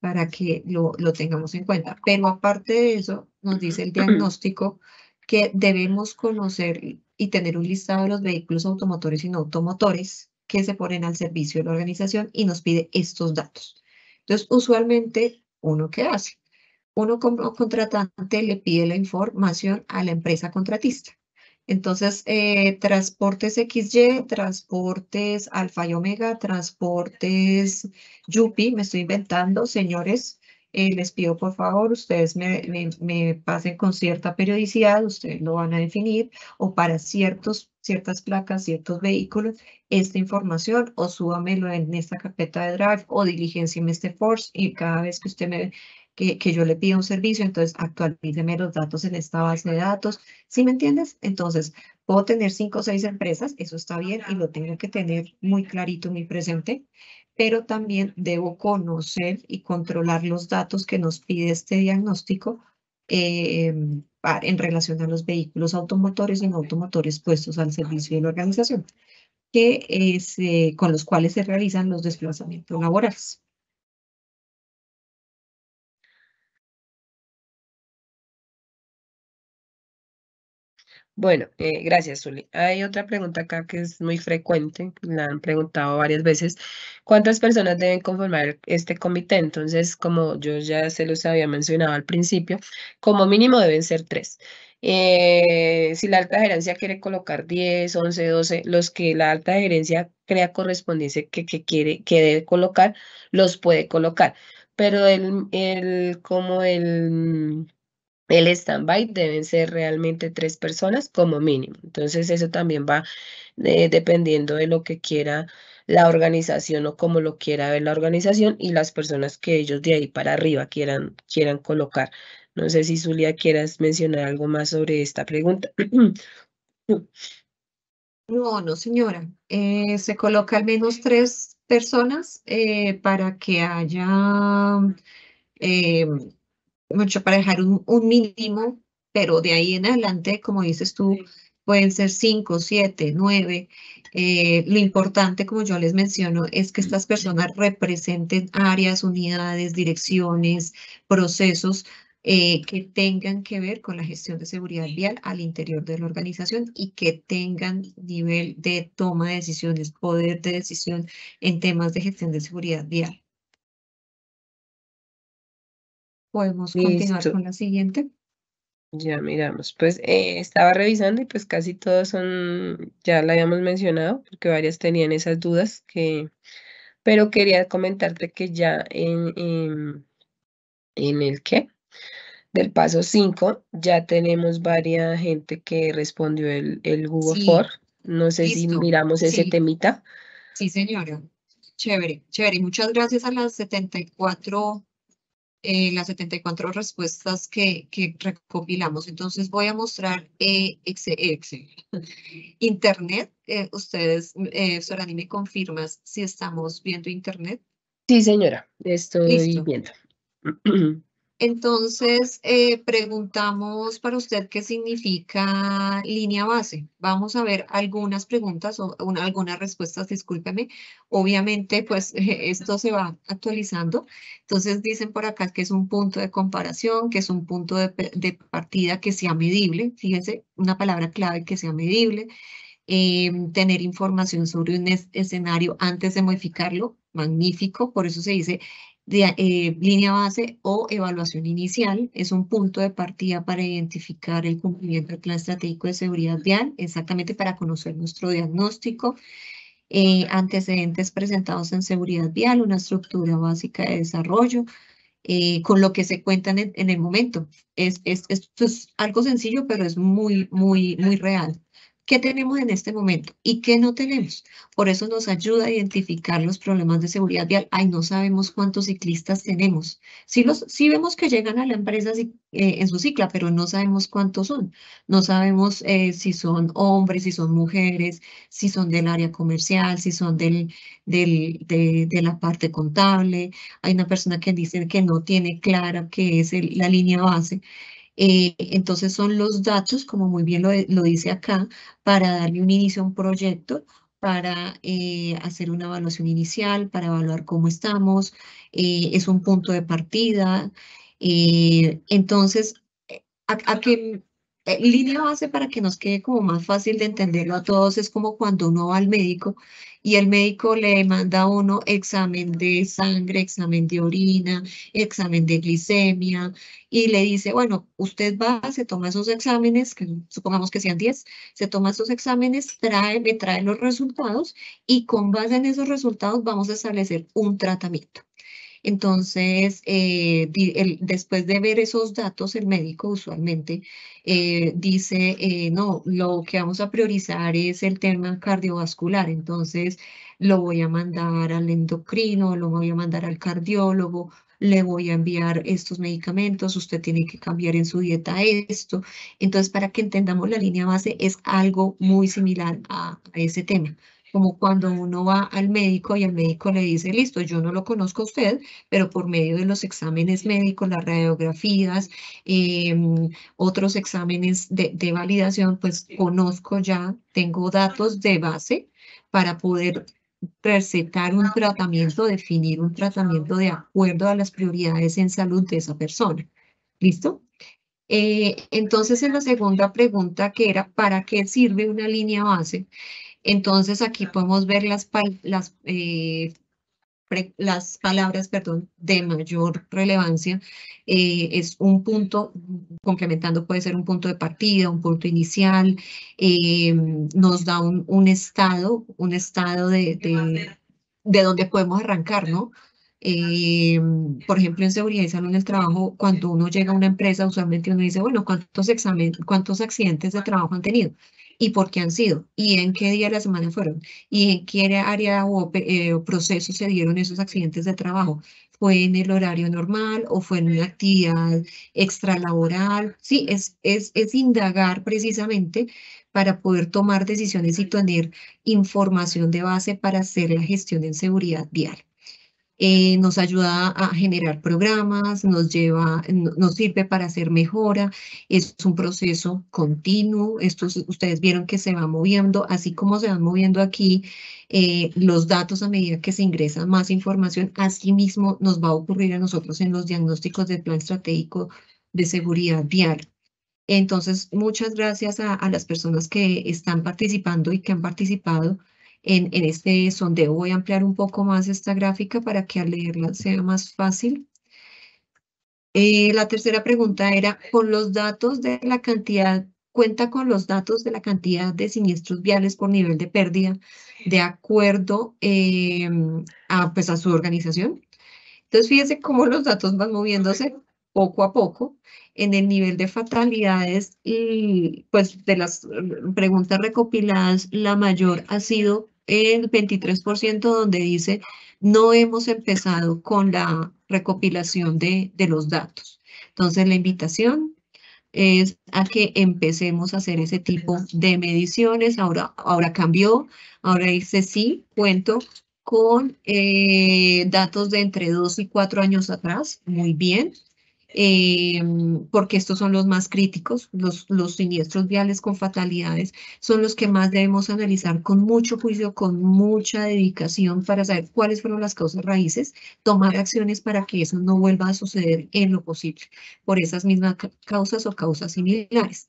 para que lo tengamos en cuenta. Pero aparte de eso, nos dice el diagnóstico que debemos conocer y tener un listado de los vehículos automotores y no automotores que se ponen al servicio de la organización y nos pide estos datos. Entonces, usualmente, ¿uno qué hace? Uno como contratante le pide la información a la empresa contratista. Entonces, eh, transportes XY, transportes alfa y omega, transportes Yupi, me estoy inventando, señores, eh, les pido por favor, ustedes me, pasen con cierta periodicidad, ustedes lo van a definir, o para ciertos, ciertas placas, ciertos vehículos, esta información, o súbamelo en esta carpeta de Drive, o en este Force, y cada vez que usted me que, yo le pido un servicio, entonces actualíceme los datos en esta base de datos. ¿Sí me entiendes? Entonces, puedo tener cinco o seis empresas, eso está bien, y lo tengo que tener muy clarito, muy presente pero también debo conocer y controlar los datos que nos pide este diagnóstico em, en relación a los vehículos automotores y no automotores puestos al servicio de la organización, que eh, con los cuales se realizan los desplazamientos laborales. Bueno, eh, gracias, Zuli. Hay otra pregunta acá que es muy frecuente, la han preguntado varias veces. ¿Cuántas personas deben conformar este comité? Entonces, como yo ya se los había mencionado al principio, como mínimo deben ser tres. Eh, si la alta gerencia quiere colocar 10, 11, 12, los que la alta gerencia crea correspondiente que, que quiere, que debe colocar, los puede colocar. Pero el, el como el el stand-by deben ser realmente tres personas como mínimo. Entonces eso también va eh, dependiendo de lo que quiera la organización o cómo lo quiera ver la organización y las personas que ellos de ahí para arriba quieran, quieran colocar. No sé si Zulia quieras mencionar algo más sobre esta pregunta. No, no señora. Eh, se coloca al menos tres personas eh, para que haya mucho para dejar un, mínimo, pero de ahí en adelante, como dices tú, pueden ser cinco siete nueve eh, Lo importante, como yo les menciono, es que estas personas representen áreas, unidades, direcciones, procesos eh, que tengan que ver con la gestión de seguridad vial al interior de la organización y que tengan nivel de toma de decisiones, poder de decisión en temas de gestión de seguridad vial. Podemos continuar con la siguiente. Ya miramos, pues eh, estaba revisando y pues casi todos son, ya la habíamos mencionado, porque varias tenían esas dudas que, pero quería comentarte que ya en, en, el que, del paso 5, ya tenemos varias gente que respondió el, el Google for Form. No sé si miramos ese temita. Sí, señora. Chévere, chévere. Muchas gracias a las 74 eh, las 74 respuestas que, que, recopilamos. Entonces voy a mostrar eh, eh, Internet, ustedes, Sorani, me confirmas si estamos viendo Internet. Sí, señora, estoy viendo. Entonces, eh, preguntamos para usted qué significa línea base. Vamos a ver algunas preguntas o algunas respuestas, discúlpeme. Obviamente, pues esto se va actualizando. Entonces, dicen por acá que es un punto de comparación, que es un punto de, partida que sea medible. Fíjense, una palabra clave que sea medible. Eh, tener información sobre un escenario antes de modificarlo, magnífico, por eso se dice eh, línea base o evaluación inicial es un punto de partida para identificar el cumplimiento del plan estratégico de seguridad vial, exactamente para conocer nuestro diagnóstico, eh, antecedentes presentados en seguridad vial, una estructura básica de desarrollo, eh, con lo que se cuentan en, el momento. Es, es, esto es algo sencillo, pero es muy, muy, muy real qué tenemos en este momento y qué no tenemos. Por eso nos ayuda a identificar los problemas de seguridad vial. Ay, no sabemos cuántos ciclistas tenemos. Sí, los, vemos que llegan a la empresa eh, en su cicla, pero no sabemos cuántos son. No sabemos eh, si son hombres, si son mujeres, si son del área comercial, si son del, del, de, la parte contable. Hay una persona que dice que no tiene clara qué es la línea base. Eh, entonces son los datos, como muy bien lo, dice acá, para darle un inicio a un proyecto, para eh, hacer una evaluación inicial, para evaluar cómo estamos, eh, es un punto de partida. entonces, ¿a, a qué eh, línea base para que nos quede como más fácil de entenderlo a todos es como cuando uno va al médico y el médico le manda a uno examen de sangre, examen de orina, examen de glicemia y le dice, bueno, usted va, se toma esos exámenes, que supongamos que sean 10, se toma esos exámenes, trae, me trae los resultados y con base en esos resultados vamos a establecer un tratamiento. Entonces, eh, después de ver esos datos, el médico usualmente eh, dice, eh, no, lo que vamos a priorizar es el tema cardiovascular, entonces lo voy a mandar al endocrino, lo voy a mandar al cardiólogo, le voy a enviar estos medicamentos, usted tiene que cambiar en su dieta esto. Entonces, para que entendamos la línea base, es algo muy similar a ese tema como cuando uno va al médico y el médico le dice, listo, yo no lo conozco a usted, pero por medio de los exámenes médicos, las radiografías, em, otros exámenes de, validación, pues conozco ya, tengo datos de base para poder recetar un ah, tratamiento, definir un tratamiento de acuerdo a las prioridades en salud de esa persona. ¿Listo? Eh, entonces, en la segunda pregunta que era, ¿para qué sirve una línea base? Entonces aquí podemos ver las, las, eh, las palabras perdón, de mayor relevancia. Eh, es un punto, complementando puede ser un punto de partida, un punto inicial, eh, nos da un, estado, un estado de, de, donde podemos arrancar, ¿no? por ejemplo, en seguridad y salud en el trabajo, cuando uno llega a una empresa, usualmente uno dice, bueno, ¿cuántos, cuántos accidentes de trabajo han tenido? y por qué han sido, y en qué día de la semana fueron, y en qué área o, eh, proceso se dieron esos accidentes de trabajo. ¿Fue en el horario normal o fue en una actividad extralaboral? Sí, es, es, es indagar precisamente para poder tomar decisiones y tener información de base para hacer la gestión en seguridad vial. Eh, nos ayuda a generar programas, nos lleva, nos sirve para hacer mejora, es un proceso continuo, esto ustedes vieron que se va moviendo, así como se van moviendo aquí eh, los datos a medida que se ingresa más información, así mismo nos va a ocurrir a nosotros en los diagnósticos del plan estratégico de seguridad vial. Entonces, muchas gracias a las personas que están participando y que han participado en, en este sondeo. Voy a ampliar un poco más esta gráfica para que al leerla sea más fácil. Eh, la tercera pregunta era, con los datos de la cantidad, cuenta con los datos de la cantidad de siniestros viales por nivel de pérdida de acuerdo em, a, pues, a su organización. Entonces, fíjense cómo los datos van moviéndose poco a poco en el nivel de fatalidades y pues de las mm, preguntas recopiladas, la mayor ha sido el 23% donde dice no hemos empezado con la recopilación de, de los datos. Entonces la invitación es a que empecemos a hacer ese tipo de mediciones. Ahora, ahora cambió, ahora dice sí, cuento con eh, datos de entre dos y cuatro años atrás. Muy bien. Eh, porque estos son los más críticos, los, los siniestros viales con fatalidades son los que más debemos analizar con mucho juicio, con mucha dedicación para saber cuáles fueron las causas raíces, tomar acciones para que eso no vuelva a suceder en lo posible por esas mismas causas o causas similares.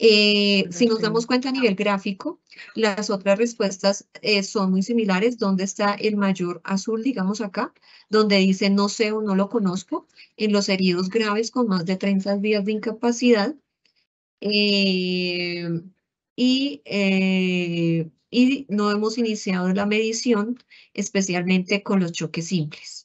Eh, si nos damos cuenta a nivel gráfico, las otras respuestas eh, son muy similares. Donde está el mayor azul, digamos acá? Donde dice no sé o no lo conozco. En los heridos graves con más de 30 días de incapacidad. Eh, y no hemos iniciado la medición, especialmente con los choques simples.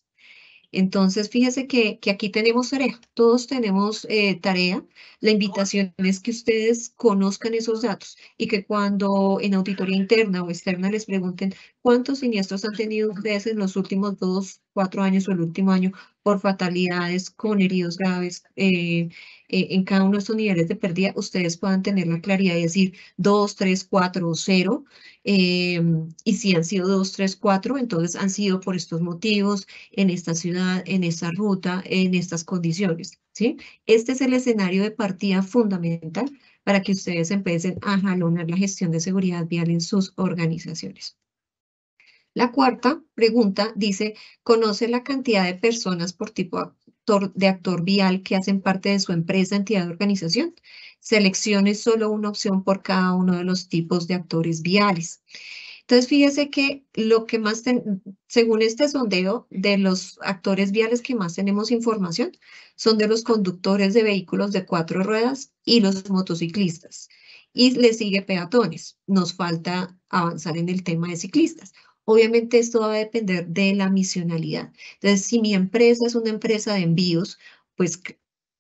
Entonces, fíjese que, que aquí tenemos tarea, todos tenemos eh, tarea. La invitación es que ustedes conozcan esos datos y que cuando en auditoría interna o externa les pregunten cuántos siniestros han tenido ustedes en los últimos dos, cuatro años o el último año por fatalidades con heridos graves, eh, eh, en cada uno de estos niveles de pérdida, ustedes puedan tener la claridad de decir 2, 3, 4 o 0. y si han sido 2, 3, 4, entonces han sido por estos motivos, en esta ciudad, en esta ruta, en estas condiciones. ¿sí? Este es el escenario de partida fundamental para que ustedes empiecen a jalonar la gestión de seguridad vial en sus organizaciones. La cuarta pregunta dice, ¿conoce la cantidad de personas por tipo de actor vial que hacen parte de su empresa, entidad de organización. Seleccione solo una opción por cada uno de los tipos de actores viales. Entonces, fíjese que lo que más, según este sondeo, de los actores viales que más tenemos información son de los conductores de vehículos de cuatro ruedas y los motociclistas. Y le sigue peatones. Nos falta avanzar en el tema de ciclistas. Obviamente esto va a depender de la misionalidad. Entonces, si mi empresa es una empresa de envíos, pues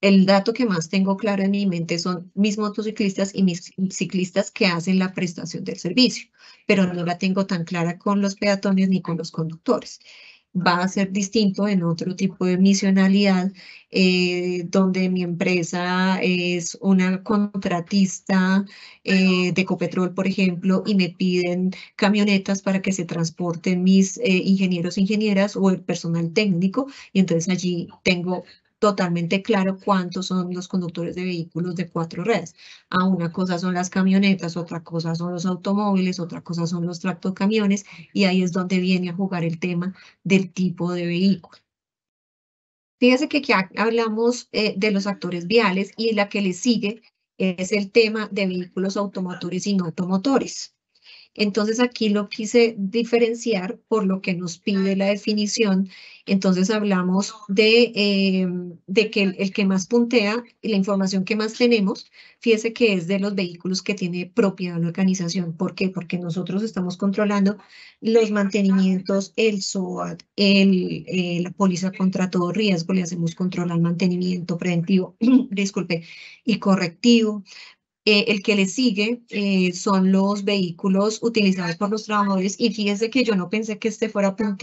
el dato que más tengo claro en mi mente son mis motociclistas y mis ciclistas que hacen la prestación del servicio, pero no la tengo tan clara con los peatones ni con los conductores va a ser distinto en otro tipo de misionalidad, eh, donde mi empresa es una contratista eh, de copetrol, por ejemplo, y me piden camionetas para que se transporten mis ingenieros eh, ingenieros, ingenieras o el personal técnico, y entonces allí tengo totalmente claro cuántos son los conductores de vehículos de cuatro redes. A una cosa son las camionetas, otra cosa son los automóviles, otra cosa son los tractocamiones y ahí es donde viene a jugar el tema del tipo de vehículo. Fíjense que aquí hablamos eh, de los actores viales y la que le sigue es el tema de vehículos automotores y no automotores. Entonces aquí lo quise diferenciar por lo que nos pide la definición. Entonces hablamos de, eh, que el, que más puntea, y la información que más tenemos, fíjese que es de los vehículos que tiene propiedad la organización. ¿Por qué? Porque nosotros estamos controlando los mantenimientos, el SOAT, el, eh, la póliza contra todo riesgo, le hacemos control al mantenimiento preventivo, disculpe, y correctivo eh, el que le sigue eh, son los vehículos utilizados por los trabajadores y fíjese que yo no pensé que este fuera a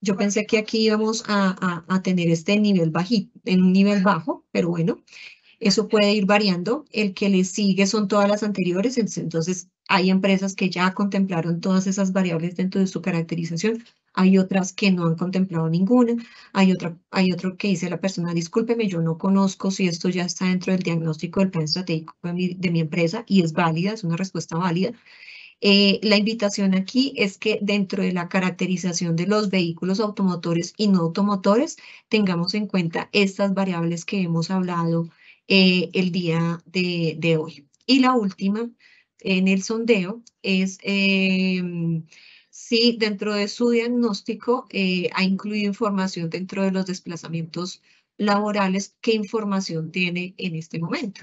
Yo pensé que aquí íbamos a, a, a tener este nivel bajito, en un nivel bajo, pero bueno, eso puede ir variando. El que le sigue son todas las anteriores, entonces hay empresas que ya contemplaron todas esas variables dentro de su caracterización hay otras que no han contemplado ninguna, hay, otra, hay otro que dice la persona, discúlpeme, yo no conozco si esto ya está dentro del diagnóstico del plan estratégico de mi, empresa y es válida, es una respuesta válida. Eh, la invitación aquí es que dentro de la caracterización de los vehículos automotores y no automotores, tengamos en cuenta estas variables que hemos hablado eh, el día de, hoy. Y la última en eh, el sondeo es si dentro de su diagnóstico eh, ha incluido información dentro de los desplazamientos laborales, qué información tiene en este momento.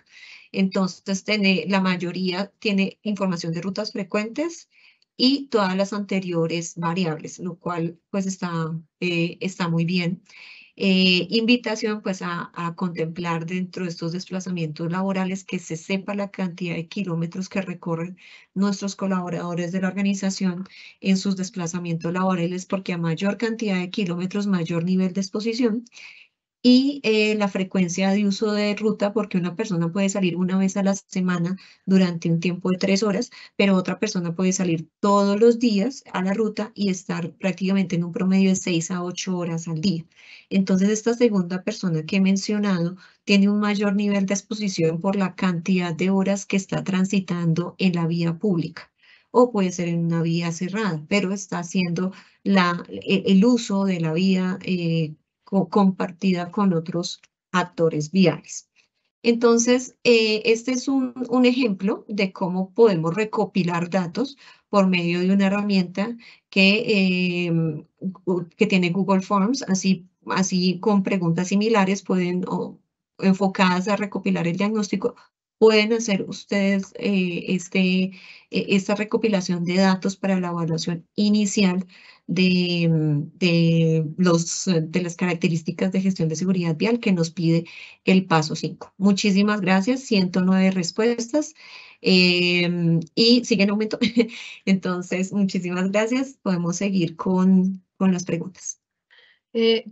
Entonces, tiene, la mayoría tiene información de rutas frecuentes y todas las anteriores variables, lo cual pues está, eh, está muy bien. Eh, invitación pues a, a, contemplar dentro de estos desplazamientos laborales que se sepa la cantidad de kilómetros que recorren nuestros colaboradores de la organización en sus desplazamientos laborales porque a mayor cantidad de kilómetros, mayor nivel de exposición y eh, la frecuencia de uso de ruta, porque una persona puede salir una vez a la semana durante un tiempo de tres horas, pero otra persona puede salir todos los días a la ruta y estar prácticamente en un promedio de seis a ocho horas al día. Entonces, esta segunda persona que he mencionado tiene un mayor nivel de exposición por la cantidad de horas que está transitando en la vía pública o puede ser en una vía cerrada, pero está haciendo la, e, el, uso de la vía eh, o compartida con otros actores viales. Entonces, eh, este es un, ejemplo de cómo podemos recopilar datos por medio de una herramienta que, em, que tiene Google Forms, así, así con preguntas similares pueden enfocadas a recopilar el diagnóstico pueden hacer ustedes eh, este, eh, esta recopilación de datos para la evaluación inicial de, mm, de, los, eh, de las características de gestión de seguridad vial que nos pide el paso 5. Muchísimas gracias, 109 respuestas em, y sigue en aumento. Entonces, muchísimas gracias. Podemos seguir con, con las preguntas.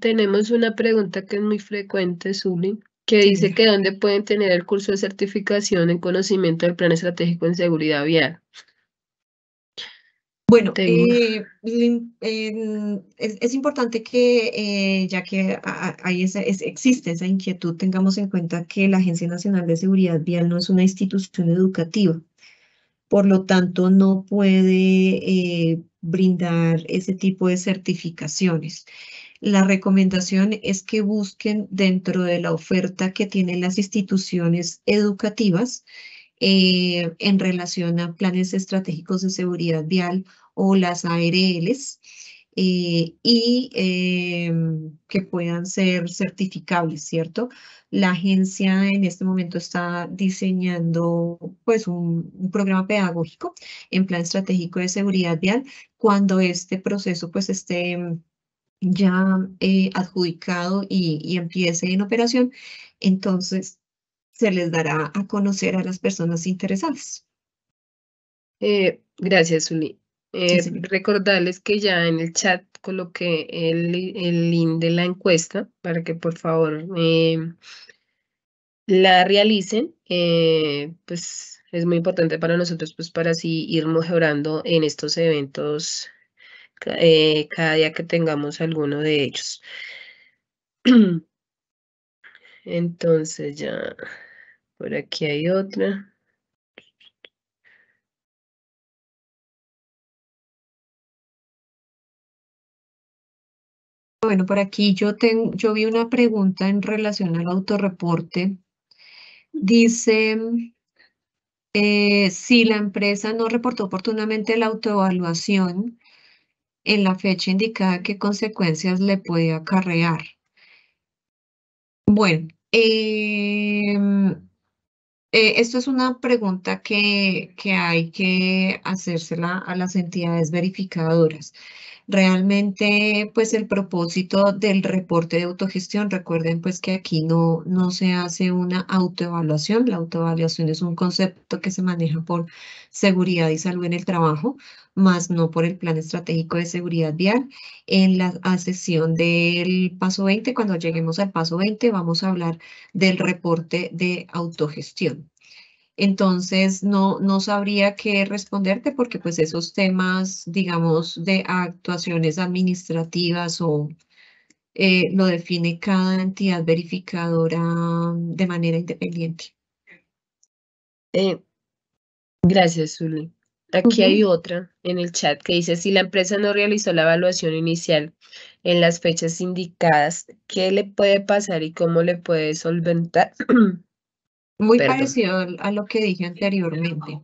tenemos una pregunta que es muy frecuente, Zulín, que dice que dónde pueden tener el curso de certificación en conocimiento del plan estratégico en seguridad vial. Bueno, eh, es, importante que, eh, ya que ahí existe esa inquietud, tengamos en cuenta que la Agencia Nacional de Seguridad Vial no es una institución educativa. Por lo tanto, no puede eh, brindar ese tipo de certificaciones. La recomendación es que busquen dentro de la oferta que tienen las instituciones educativas eh, en relación a planes estratégicos de seguridad vial o las ARLs eh, y em, que puedan ser certificables, ¿cierto? La agencia en este momento está diseñando pues un, un, programa pedagógico en plan estratégico de seguridad vial cuando este proceso pues esté em, ya eh, adjudicado y, empiece en operación, entonces se les dará a conocer a las personas interesadas. Eh, gracias, Uli. Eh, recordarles que ya en el chat coloqué el, el, link de la encuesta para que por favor la realicen. pues es muy importante para nosotros pues para así ir mejorando en estos eventos eh, cada día que tengamos alguno de ellos. Entonces ya, por aquí hay otra. Bueno, por aquí yo, tengo, yo vi una pregunta en relación al autorreporte. Dice, eh, si la empresa no reportó oportunamente la autoevaluación, en la fecha indicada qué consecuencias le puede acarrear. Bueno, em, eh, esto es una pregunta que, que, hay que hacérsela a las entidades verificadoras. Realmente, pues el propósito del reporte de autogestión, recuerden pues que aquí no, no se hace una autoevaluación. La autoevaluación es un concepto que se maneja por seguridad y salud en el trabajo más no por el Plan Estratégico de Seguridad Vial. En la sesión del paso 20, cuando lleguemos al paso 20, vamos a hablar del reporte de autogestión. Entonces, no, no sabría qué responderte porque pues esos temas, digamos, de actuaciones administrativas o eh, lo define cada entidad verificadora de manera independiente. Eh, gracias, Zulu. Aquí hay otra en el chat que dice, si la empresa no realizó la evaluación inicial en las fechas indicadas, ¿qué le puede pasar y cómo le puede solventar? Muy parecido a lo que dije anteriormente.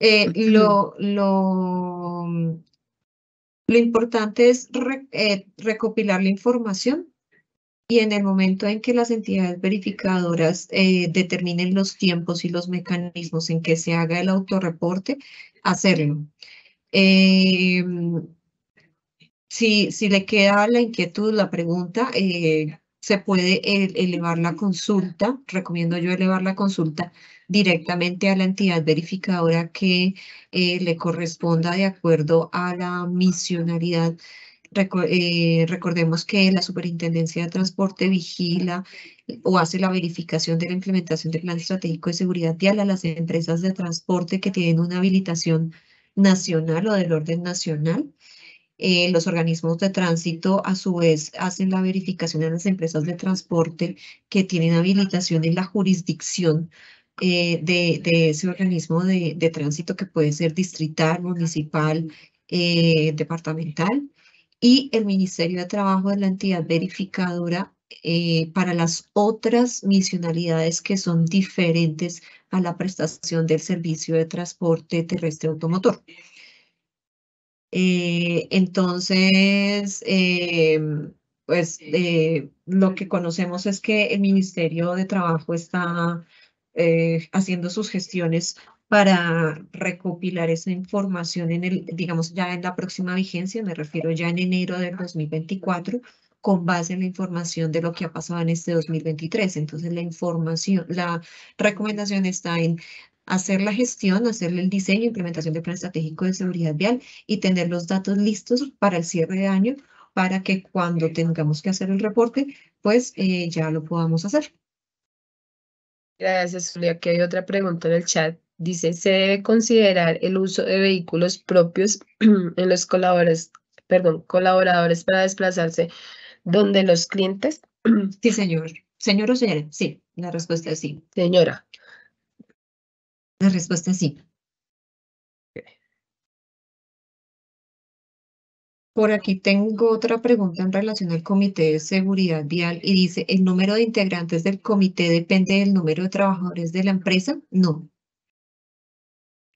Eh, lo, lo, lo, importante es eh, recopilar la información y en el momento en que las entidades verificadoras eh, determinen los tiempos y los mecanismos en que se haga el autorreporte, hacerlo. Em, si, si, le queda la inquietud, la pregunta, eh, se puede eh, elevar la consulta, recomiendo yo elevar la consulta directamente a la entidad verificadora que le corresponda de acuerdo a la misionalidad eh, recordemos que la Superintendencia de Transporte vigila eh, o hace la verificación de la implementación del Plan Estratégico de Seguridad Vial a las empresas de transporte que tienen una habilitación nacional o del orden nacional. Eh, los organismos de tránsito a su vez hacen la verificación a las empresas de transporte que tienen habilitación en la jurisdicción de, ese organismo de, tránsito que puede ser distrital, municipal, departamental y el Ministerio de Trabajo es la entidad verificadora eh, para las otras misionalidades que son diferentes a la prestación del servicio de transporte terrestre automotor. Eh, entonces, eh, pues lo que conocemos es que el Ministerio de Trabajo está haciendo sus gestiones para recopilar esa información en el, digamos, ya en la próxima vigencia, me refiero ya en enero del 2024, con base en la información de lo que ha pasado en este 2023. Entonces, la información, la recomendación está en hacer la gestión, hacer el diseño, implementación del plan estratégico de seguridad vial y tener los datos listos para el cierre de año para que cuando tengamos que hacer el reporte, pues eh, ya lo podamos hacer. Gracias, Julia. Aquí hay otra pregunta en el chat Dice, se debe considerar el uso de vehículos propios en los colaboradores, perdón, colaboradores para desplazarse donde los clientes. Sí, señor. Señor o señora, sí, la respuesta es sí. Señora. La respuesta es sí. Por aquí tengo otra pregunta en relación al Comité de Seguridad Vial y dice, ¿el número de integrantes del comité depende del número de trabajadores de la empresa? No,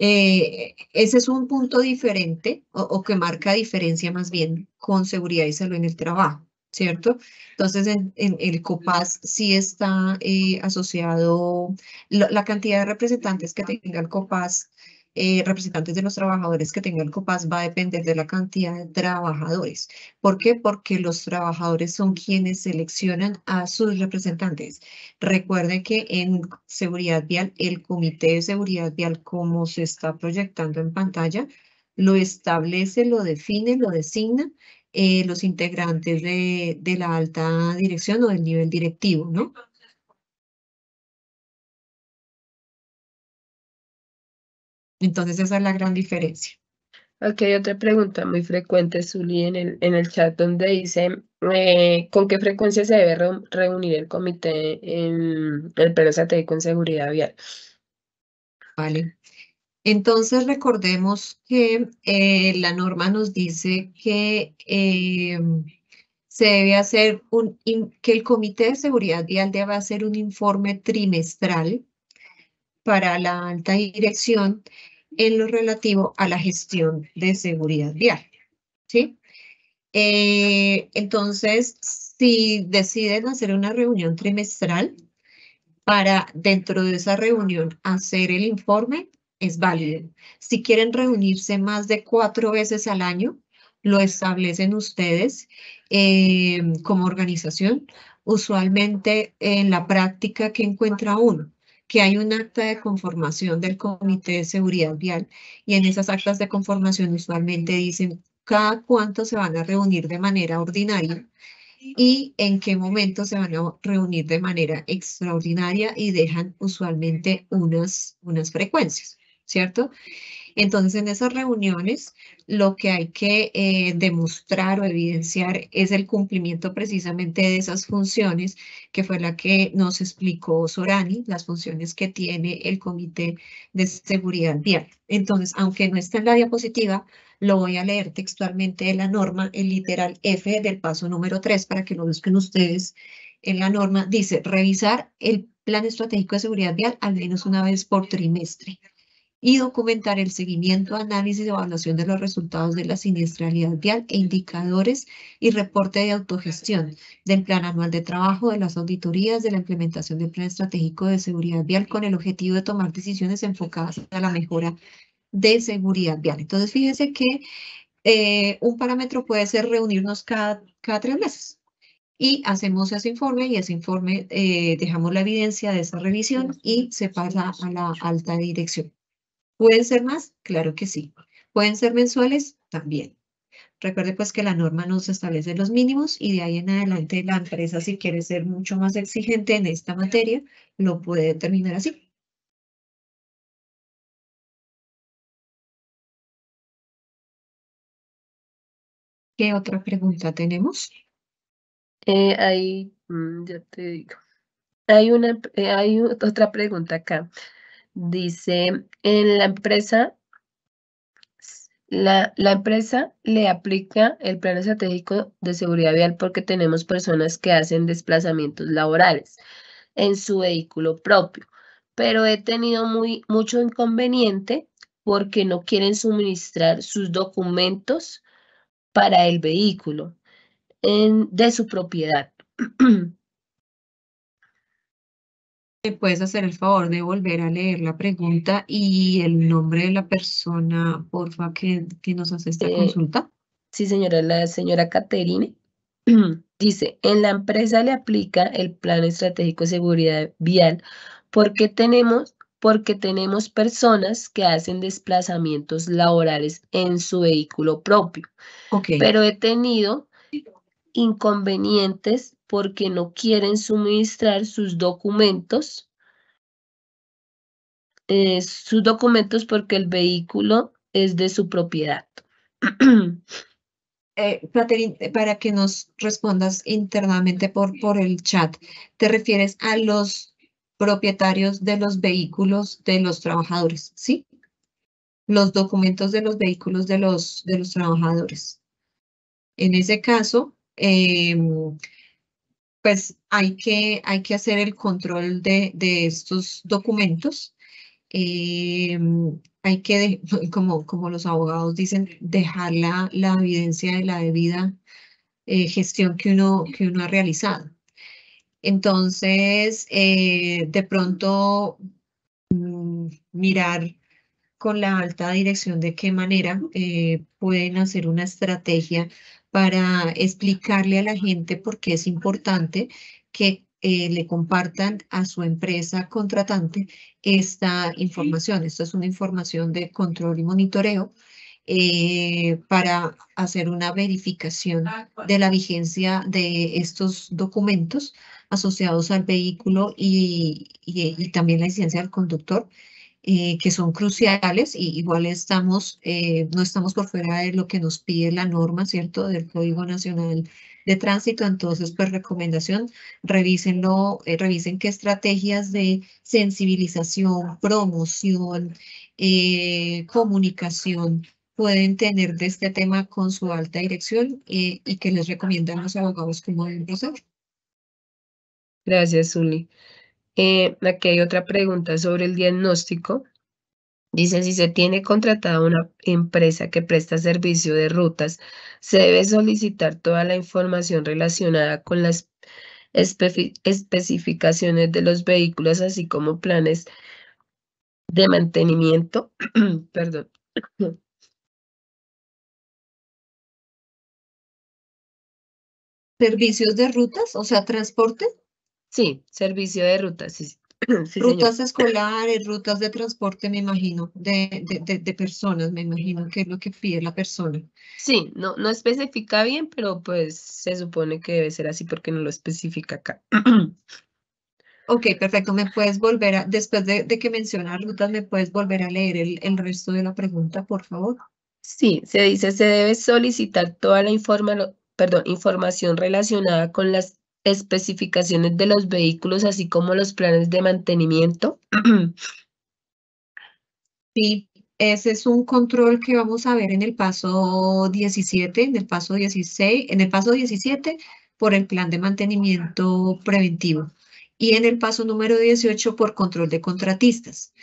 eh, ese es un punto diferente o, que marca diferencia más bien con seguridad y salud en el trabajo, ¿cierto? Entonces, en, el COPAS sí está eh, asociado, la cantidad de representantes que tenga el COPAS eh, representantes de los trabajadores que tenga el COPAS va a depender de la cantidad de trabajadores. ¿Por qué? Porque los trabajadores son quienes seleccionan a sus representantes. Recuerden que en seguridad vial, el Comité de Seguridad Vial, como se está proyectando en pantalla, lo establece, lo define, lo designa eh, los integrantes de, de la alta dirección o del nivel directivo, ¿no? Entonces esa es la gran diferencia. Ok, otra pregunta muy frecuente, Zuli, en el, en el chat donde dice, eh, ¿con qué frecuencia se debe reunir el comité en el PRSAT con seguridad vial? Vale. Entonces recordemos que eh, la norma nos dice que eh, se debe hacer un, que el Comité de Seguridad Vial debe hacer un informe trimestral para la alta dirección en lo relativo a la gestión de seguridad vial. ¿sí? Eh, entonces, si deciden hacer una reunión trimestral, para dentro de esa reunión hacer el informe, es válido. Si quieren reunirse más de cuatro veces al año, lo establecen ustedes eh, como organización, usualmente en la práctica que encuentra uno que hay un acta de conformación del Comité de Seguridad Vial y en esas actas de conformación usualmente dicen cada cuánto se van a reunir de manera ordinaria y en qué momento se van a reunir de manera extraordinaria y dejan usualmente unas, unas frecuencias, ¿cierto? Entonces, en esas reuniones, lo que hay que eh, demostrar o evidenciar es el cumplimiento precisamente de esas funciones, que fue la que nos explicó Sorani, las funciones que tiene el Comité de Seguridad Vial. Entonces, aunque no está en la diapositiva, lo voy a leer textualmente de la norma, el literal F del paso número 3, para que lo busquen ustedes en la norma, dice revisar el plan estratégico de seguridad vial al menos una vez por trimestre y documentar el seguimiento, análisis y evaluación de los resultados de la siniestralidad vial e indicadores y reporte de autogestión del Plan Anual de Trabajo, de las auditorías, de la implementación del Plan Estratégico de Seguridad Vial con el objetivo de tomar decisiones enfocadas a la mejora de seguridad vial. Entonces, fíjense que eh, un parámetro puede ser reunirnos cada, cada tres meses y hacemos ese informe y ese informe eh, dejamos la evidencia de esa revisión y se pasa a la alta dirección. ¿Pueden ser más? Claro que sí. ¿Pueden ser mensuales? También. Recuerde pues que la norma nos establece los mínimos y de ahí en adelante la empresa si quiere ser mucho más exigente en esta materia, lo puede determinar así. ¿Qué otra pregunta tenemos? Eh, ahí, mm, ya te digo, hay, una, eh, hay otra pregunta acá. Dice, en la empresa, la, la, empresa le aplica el plan estratégico de seguridad vial porque tenemos personas que hacen desplazamientos laborales en su vehículo propio, pero he tenido muy, mucho inconveniente porque no quieren suministrar sus documentos para el vehículo de su propiedad. me puedes hacer el favor de volver a leer la pregunta y el nombre de la persona, porfa, que, que nos hace esta eh, consulta? Sí, señora, la señora Caterine. Dice, en la empresa le aplica el plan estratégico de seguridad vial porque tenemos, porque tenemos personas que hacen desplazamientos laborales en su vehículo propio. Pero he tenido inconvenientes porque no quieren suministrar sus documentos, eh, sus documentos porque el vehículo es de su propiedad. Eh, para que nos respondas internamente por, por el chat, ¿te refieres a los propietarios de los vehículos de los trabajadores? ¿Sí? Los documentos de los vehículos de los, de los trabajadores. En ese caso, eh, pues hay que, hay que hacer el control de, estos documentos. Eh, hay que, como, como los abogados dicen, dejar la, evidencia de la debida eh, gestión que uno, que uno ha realizado. Entonces, eh, de pronto, mm, mirar con la alta dirección de qué manera pueden hacer una estrategia para explicarle a la gente por qué es importante que eh, le compartan a su empresa contratante esta información. Esta es una información de control y monitoreo eh, para hacer una verificación ah, de la vigencia de estos documentos asociados al vehículo y, y también la licencia del conductor eh, que son cruciales y igual estamos, eh, no estamos por fuera de lo que nos pide la norma, ¿cierto? Del Código Nacional de Tránsito. Entonces, pues recomendación, revísenlo, eh, revisen qué estrategias de sensibilización, promoción, comunicación pueden tener de este tema con su alta dirección y que les recomiendan los abogados como deben profesor. Gracias, Uni. Eh, aquí hay otra pregunta sobre el diagnóstico. Dice, si se tiene contratada una empresa que presta servicio de rutas, se debe solicitar toda la información relacionada con las especificaciones de los vehículos, así como planes de mantenimiento. Perdón. ¿Servicios de rutas, o sea, transporte? Sí, servicio de rutas, sí. rutas escolares, rutas de transporte, me imagino, de, de, de, personas, me imagino que es lo que pide la persona. Sí, no, no especifica bien, pero pues se supone que debe ser así porque no lo especifica acá. ok, perfecto. ¿Me puedes volver a, después de, que menciona rutas, me puedes volver a leer el, resto de la pregunta, por favor? Sí, se dice, se debe solicitar toda la informa, perdón, información relacionada con las especificaciones de los vehículos, así como los planes de mantenimiento? Sí, ese es un control que vamos a ver en el paso 17, en el paso 16, en el paso 17 por el plan de mantenimiento preventivo y en el paso número 18 por control de contratistas.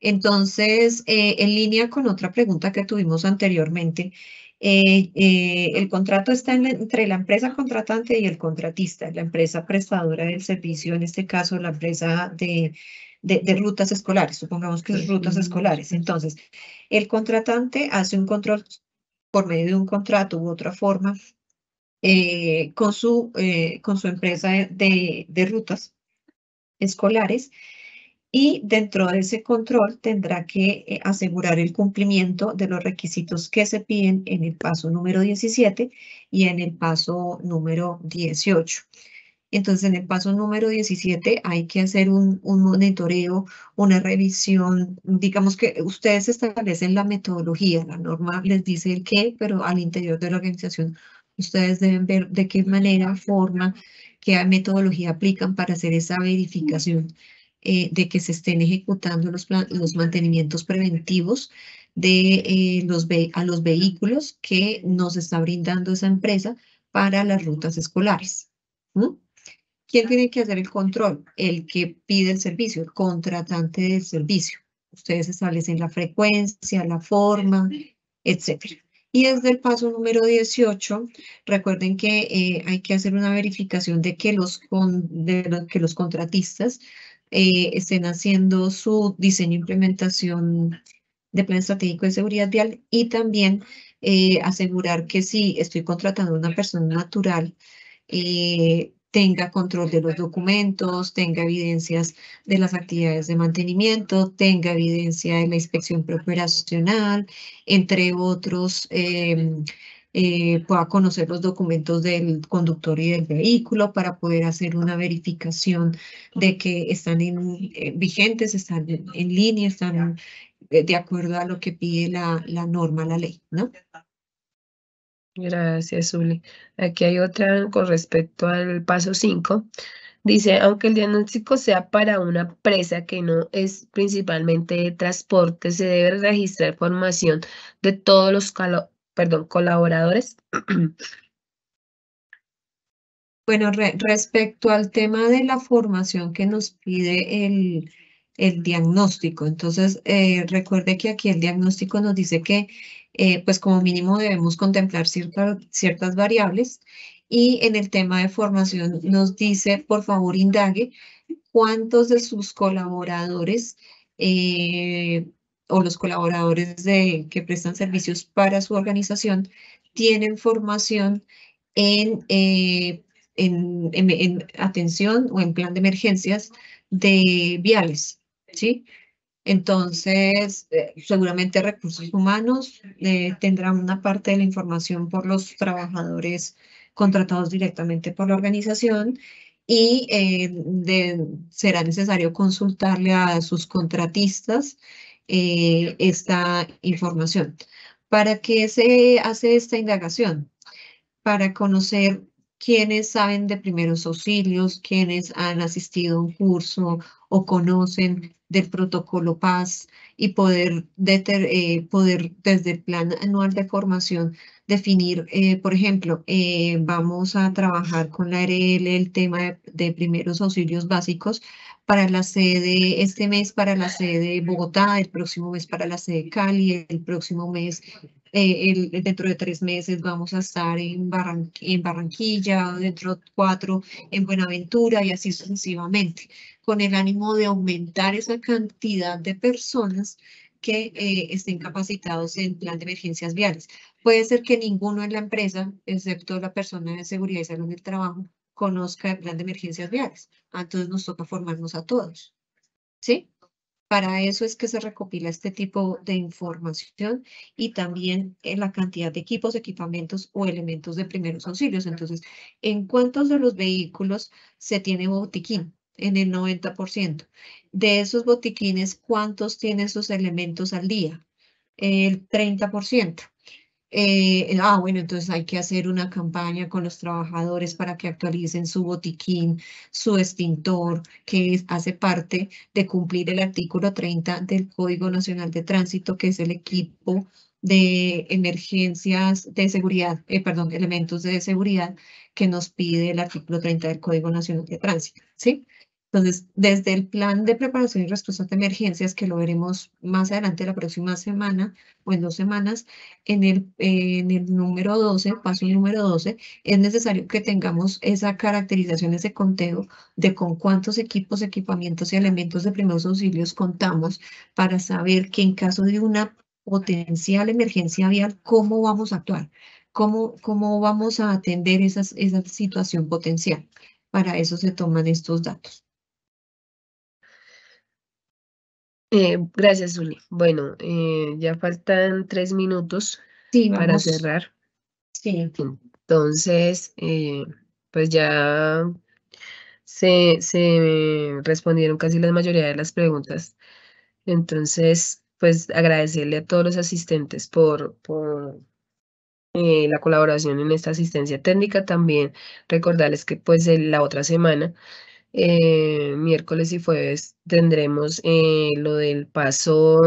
Entonces, eh, en línea con otra pregunta que tuvimos anteriormente, eh, eh, el contrato está entre la empresa contratante y el contratista, la empresa prestadora del servicio, en este caso la empresa de, rutas escolares, supongamos que es rutas escolares. Entonces, el contratante hace un control por medio de un contrato u otra forma eh, con, su, empresa de rutas escolares y dentro de ese control tendrá que eh, asegurar el cumplimiento de los requisitos que se piden en el paso número 17 y en el paso número 18. Entonces, en el paso número 17 hay que hacer un, un, monitoreo, una revisión. Digamos que ustedes establecen la metodología, la norma les dice el qué, pero al interior de la organización ustedes deben ver de qué manera, forma, qué metodología aplican para hacer esa verificación eh, de que se estén ejecutando los, los mantenimientos preventivos de, eh, los a los vehículos que nos está brindando esa empresa para las rutas escolares. ¿Quién tiene que hacer el control? El que pide el servicio, el contratante del servicio. Ustedes establecen la frecuencia, la forma, etcétera. Y desde el paso número 18, recuerden que eh, hay que hacer una verificación de que los, de que los contratistas eh, estén haciendo su diseño e implementación de plan estratégico de seguridad vial y también eh, asegurar que si estoy contratando a una persona natural, eh, tenga control de los documentos, tenga evidencias de las actividades de mantenimiento, tenga evidencia de la inspección operacional entre otros em, eh, pueda conocer los documentos del conductor y del vehículo para poder hacer una verificación de que están en, eh, vigentes, están en, línea, están de acuerdo a lo que pide la, la norma, la ley, ¿no? Gracias, Uli. Aquí hay otra con respecto al paso 5. Dice, aunque el diagnóstico sea para una presa que no es principalmente de transporte, se debe registrar formación de todos los perdón, colaboradores. Bueno, respecto al tema de la formación que nos pide el, diagnóstico, entonces eh, recuerde que aquí el diagnóstico nos dice que eh, pues como mínimo debemos contemplar cierta, ciertas variables y en el tema de formación nos dice, por favor, indague cuántos de sus colaboradores eh, o los colaboradores de, que prestan servicios para su organización tienen formación en, eh, en, atención o en plan de emergencias de viales, ¿sí? Entonces, eh, seguramente recursos humanos eh, tendrán una parte de la información por los trabajadores contratados directamente por la organización y será necesario consultarle a sus contratistas eh, esta información. ¿Para qué se hace esta indagación? Para conocer quiénes saben de primeros auxilios, quiénes han asistido a un curso o conocen del protocolo Paz y poder, eh, poder desde el plan anual de formación definir, eh, por ejemplo, eh, vamos a trabajar con la RL el tema de, primeros auxilios básicos para la sede este mes, para la sede Bogotá, el próximo mes para la sede Cali, el próximo mes, el, dentro de tres meses vamos a estar en, en Barranquilla, dentro de cuatro en Buenaventura y así sucesivamente con el ánimo de aumentar esa cantidad de personas que eh, estén capacitados en plan de emergencias viales. Puede ser que ninguno en la empresa, excepto la persona de seguridad y salud del trabajo, conozca el plan de emergencias viales. Entonces nos toca formarnos a todos. ¿Sí? Para eso es que se recopila este tipo de información y también eh, la cantidad de equipos, equipamientos o elementos de primeros auxilios. Entonces, ¿en cuántos de los vehículos se tiene botiquín? en el 90%. De esos botiquines, ¿cuántos tienen sus elementos al día? El 30%. Eh, ah, bueno, entonces hay que hacer una campaña con los trabajadores para que actualicen su botiquín, su extintor, que hace parte de cumplir el artículo 30 del Código Nacional de Tránsito, que es el equipo de emergencias de seguridad, eh, perdón, elementos de seguridad que nos pide el artículo 30 del Código Nacional de Tránsito, ¿sí? Entonces, desde el plan de preparación y respuesta a emergencias, que lo veremos más adelante la próxima semana o en dos semanas, en el, número 12, paso número 12, es necesario que tengamos esa caracterización, ese conteo de con cuántos equipos, equipamientos y elementos de primeros auxilios contamos para saber que en caso de una potencial emergencia vial, cómo vamos a actuar, cómo, cómo vamos a atender esa situación potencial. Para eso se toman estos datos. Eh, gracias, Zuli. Bueno, eh, ya faltan tres minutos para cerrar. Sí. Entonces, eh, pues ya se, se respondieron casi la mayoría de las preguntas. Entonces, pues agradecerle a todos los asistentes por, por eh, la colaboración en esta asistencia técnica. También recordarles que pues la otra semana eh, miércoles y jueves tendremos eh, lo del paso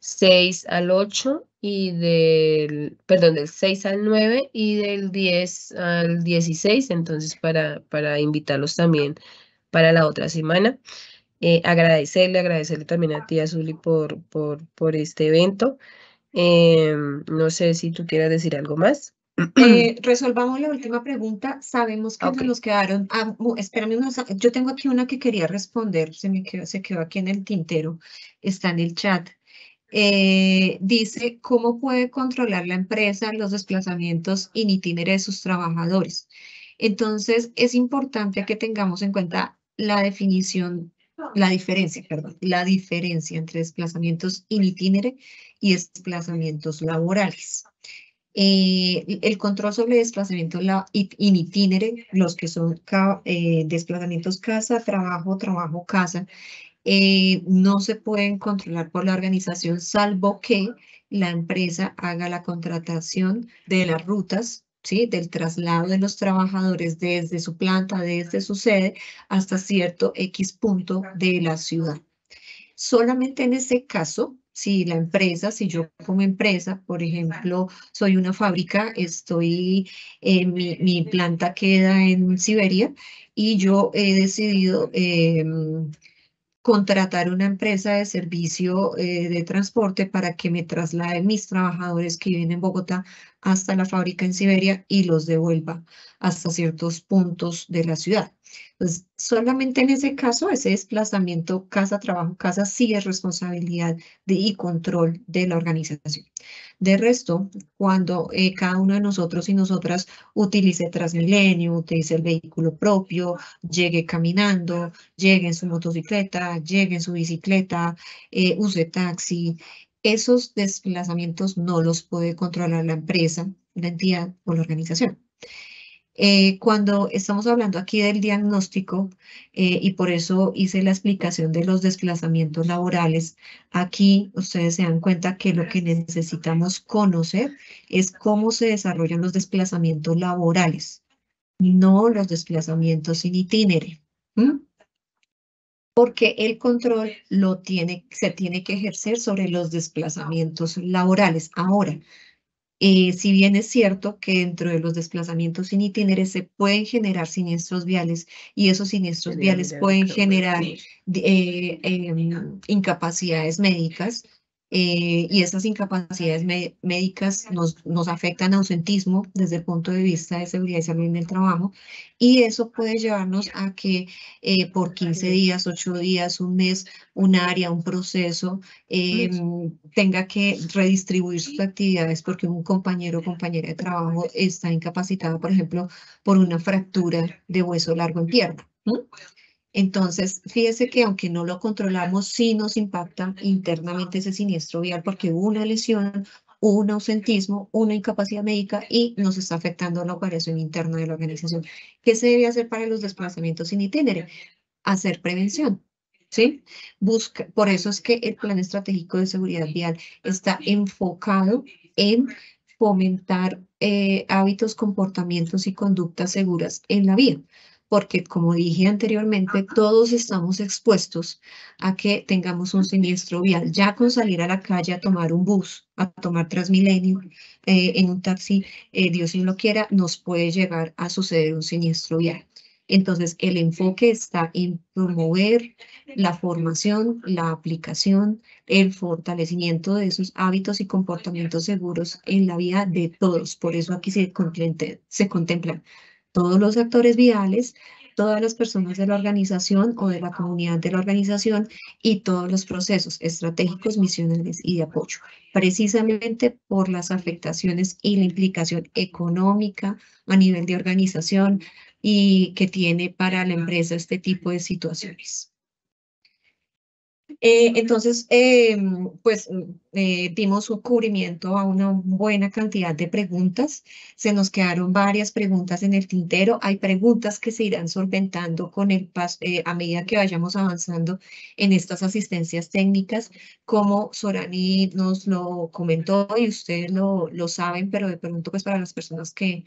6 al 8 y del, perdón, del 6 al 9 y del 10 al 16, entonces para, para invitarlos también para la otra semana. Eh, agradecerle, agradecerle también a ti, Azuli, por, por, por este evento. Em, no sé si tú quieras decir algo más. Eh, resolvamos la última pregunta. Sabemos que nos quedaron. Ah, espérame unos, yo tengo aquí una que quería responder. Se me quedó, aquí en el tintero. Está en el chat. Eh, dice, ¿cómo puede controlar la empresa los desplazamientos in de sus trabajadores? Entonces, es importante que tengamos en cuenta la definición, la diferencia, perdón, la diferencia entre desplazamientos in y desplazamientos laborales. Eh, el control sobre desplazamiento la, in itinere, los que son eh, desplazamientos casa, trabajo, trabajo, casa, eh, no se pueden controlar por la organización, salvo que la empresa haga la contratación de las rutas, ¿sí? del traslado de los trabajadores desde su planta, desde su sede, hasta cierto X punto de la ciudad. Solamente en ese caso si la empresa, si yo como empresa, por ejemplo, soy una fábrica, estoy, en eh, mi, planta queda en Siberia y yo he decidido eh, contratar una empresa de servicio eh, de transporte para que me traslade mis trabajadores que viven en Bogotá hasta la fábrica en Siberia y los devuelva hasta ciertos puntos de la ciudad. Entonces, pues, solamente en ese caso, ese desplazamiento casa-trabajo-casa sí es responsabilidad y control de la organización. De resto, cuando eh, cada uno de nosotros y nosotras utilice Transmilenio, utilice el vehículo propio, llegue caminando, llegue en su motocicleta, llegue en su bicicleta, eh, use taxi, esos desplazamientos no los puede controlar la empresa, la entidad o la organización. Eh, cuando estamos hablando aquí del diagnóstico, eh, y por eso hice la explicación de los desplazamientos laborales, aquí ustedes se dan cuenta que lo que necesitamos conocer es cómo se desarrollan los desplazamientos laborales, no los desplazamientos sin itinere. Porque el control lo tiene, se tiene que ejercer sobre los desplazamientos laborales. Ahora, eh, si bien es cierto que dentro de los desplazamientos sin itineres se pueden generar siniestros viales y esos siniestros viales pueden pues, generar eh, em, incapacidades médicas, eh, y estas incapacidades médicas nos, nos afectan ausentismo desde el punto de vista de seguridad y salud en el trabajo y eso puede llevarnos a que eh, por 15 días, 8 días, un mes, un área, un proceso eh, tenga que redistribuir sus actividades porque un compañero o compañera de trabajo está incapacitado, por ejemplo, por una fractura de hueso largo en pierna. Entonces, fíjese que aunque no lo controlamos, sí nos impacta internamente ese siniestro vial porque hubo una lesión, un ausentismo, una incapacidad médica y nos está afectando la operación interna de la organización. ¿Qué se debe hacer para los desplazamientos sin itinerario? Hacer prevención. ¿Sí? por eso es que el Plan Estratégico de Seguridad Vial está enfocado en fomentar eh, hábitos, comportamientos y conductas seguras en la vía porque como dije anteriormente, todos estamos expuestos a que tengamos un siniestro vial, ya con salir a la calle a tomar un bus, a tomar Transmilenio, eh, en un taxi, eh, Dios no lo quiera, nos puede llegar a suceder un siniestro vial. Entonces, el enfoque está en promover la formación, la aplicación, el fortalecimiento de esos hábitos y comportamientos seguros en la vida de todos. Por eso aquí se, contemplan todos los actores viales, todas las personas de la organización o de la comunidad de la organización y todos los procesos estratégicos, misionales y de apoyo, precisamente por las afectaciones y la implicación económica a nivel de organización y que tiene para la empresa este tipo de situaciones. Eh, entonces, eh, pues eh, dimos su cubrimiento a una buena cantidad de preguntas. Se nos quedaron varias preguntas en el tintero. Hay preguntas que se irán solventando con el a medida que vayamos avanzando en estas asistencias técnicas, como Sorani nos lo comentó y ustedes lo, lo saben, pero de pregunto pues para las personas que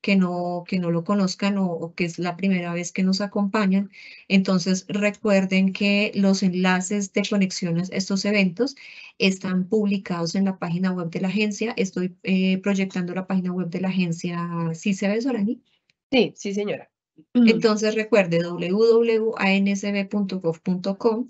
que no, que no lo conozcan o, que es la primera vez que nos acompañan. Entonces recuerden que los enlaces de conexiones estos eventos están publicados en la página web de la agencia. Estoy eh, proyectando la página web de la agencia. ¿Sí se ve, Sorani? Sí, sí, señora. Entonces recuerde www.ansb.gov.com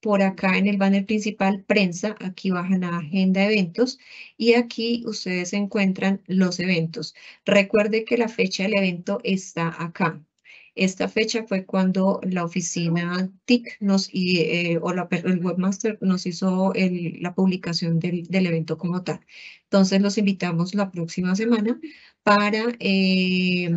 por acá en el banner principal prensa, aquí bajan a agenda eventos y aquí ustedes encuentran los eventos. Recuerde que la fecha del evento está acá. Esta fecha fue cuando la oficina TIC nos, eh, o el webmaster nos hizo la publicación del, evento como tal. Entonces los invitamos la próxima semana para eh,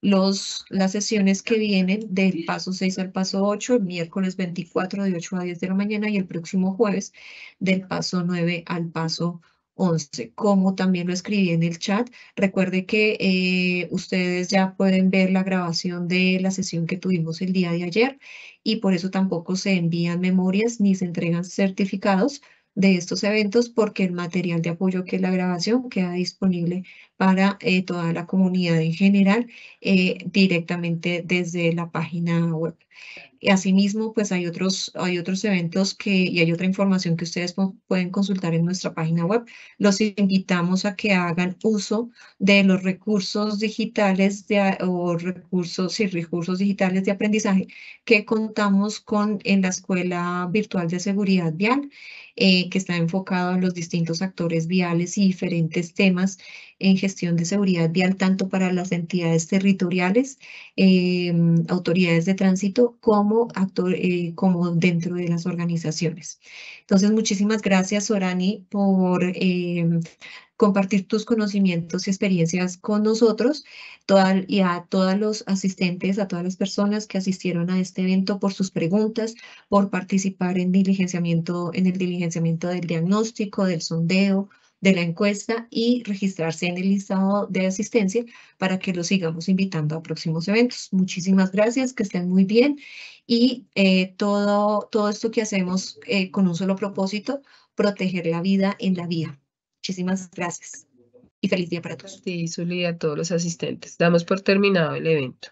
las sesiones que vienen del paso 6 al paso 8, el miércoles 24 de 8 a 10 de la mañana y el próximo jueves del paso 9 al paso 8. 11. Como también lo escribí en el chat, recuerde que eh, ustedes ya pueden ver la grabación de la sesión que tuvimos el día de ayer y por eso tampoco se envían memorias ni se entregan certificados de estos eventos porque el material de apoyo que es la grabación queda disponible para eh, toda la comunidad en general eh, directamente desde la página web. Y asimismo, pues hay otros, hay otros eventos que, y hay otra información que ustedes pueden consultar en nuestra página web. Los invitamos a que hagan uso de los recursos digitales de, o recursos, y recursos digitales de aprendizaje que contamos con en la Escuela Virtual de Seguridad Vial. Eh, que está enfocado en los distintos actores viales y diferentes temas en gestión de seguridad vial, tanto para las entidades territoriales, eh, autoridades de tránsito, como, eh, como dentro de las organizaciones. Entonces, muchísimas gracias, Orani, por compartir tus conocimientos y experiencias con nosotros y a todos los asistentes, a todas las personas que asistieron a este evento por sus preguntas, por participar en, diligenciamiento, en el diligenciamiento del diagnóstico, del sondeo, de la encuesta y registrarse en el listado de asistencia para que los sigamos invitando a próximos eventos. Muchísimas gracias, que estén muy bien y eh, todo, todo esto que hacemos eh, con un solo propósito, proteger la vida en la vía. Muchísimas gracias y feliz día para todos. Sí, Zulia, a todos los asistentes. Damos por terminado el evento.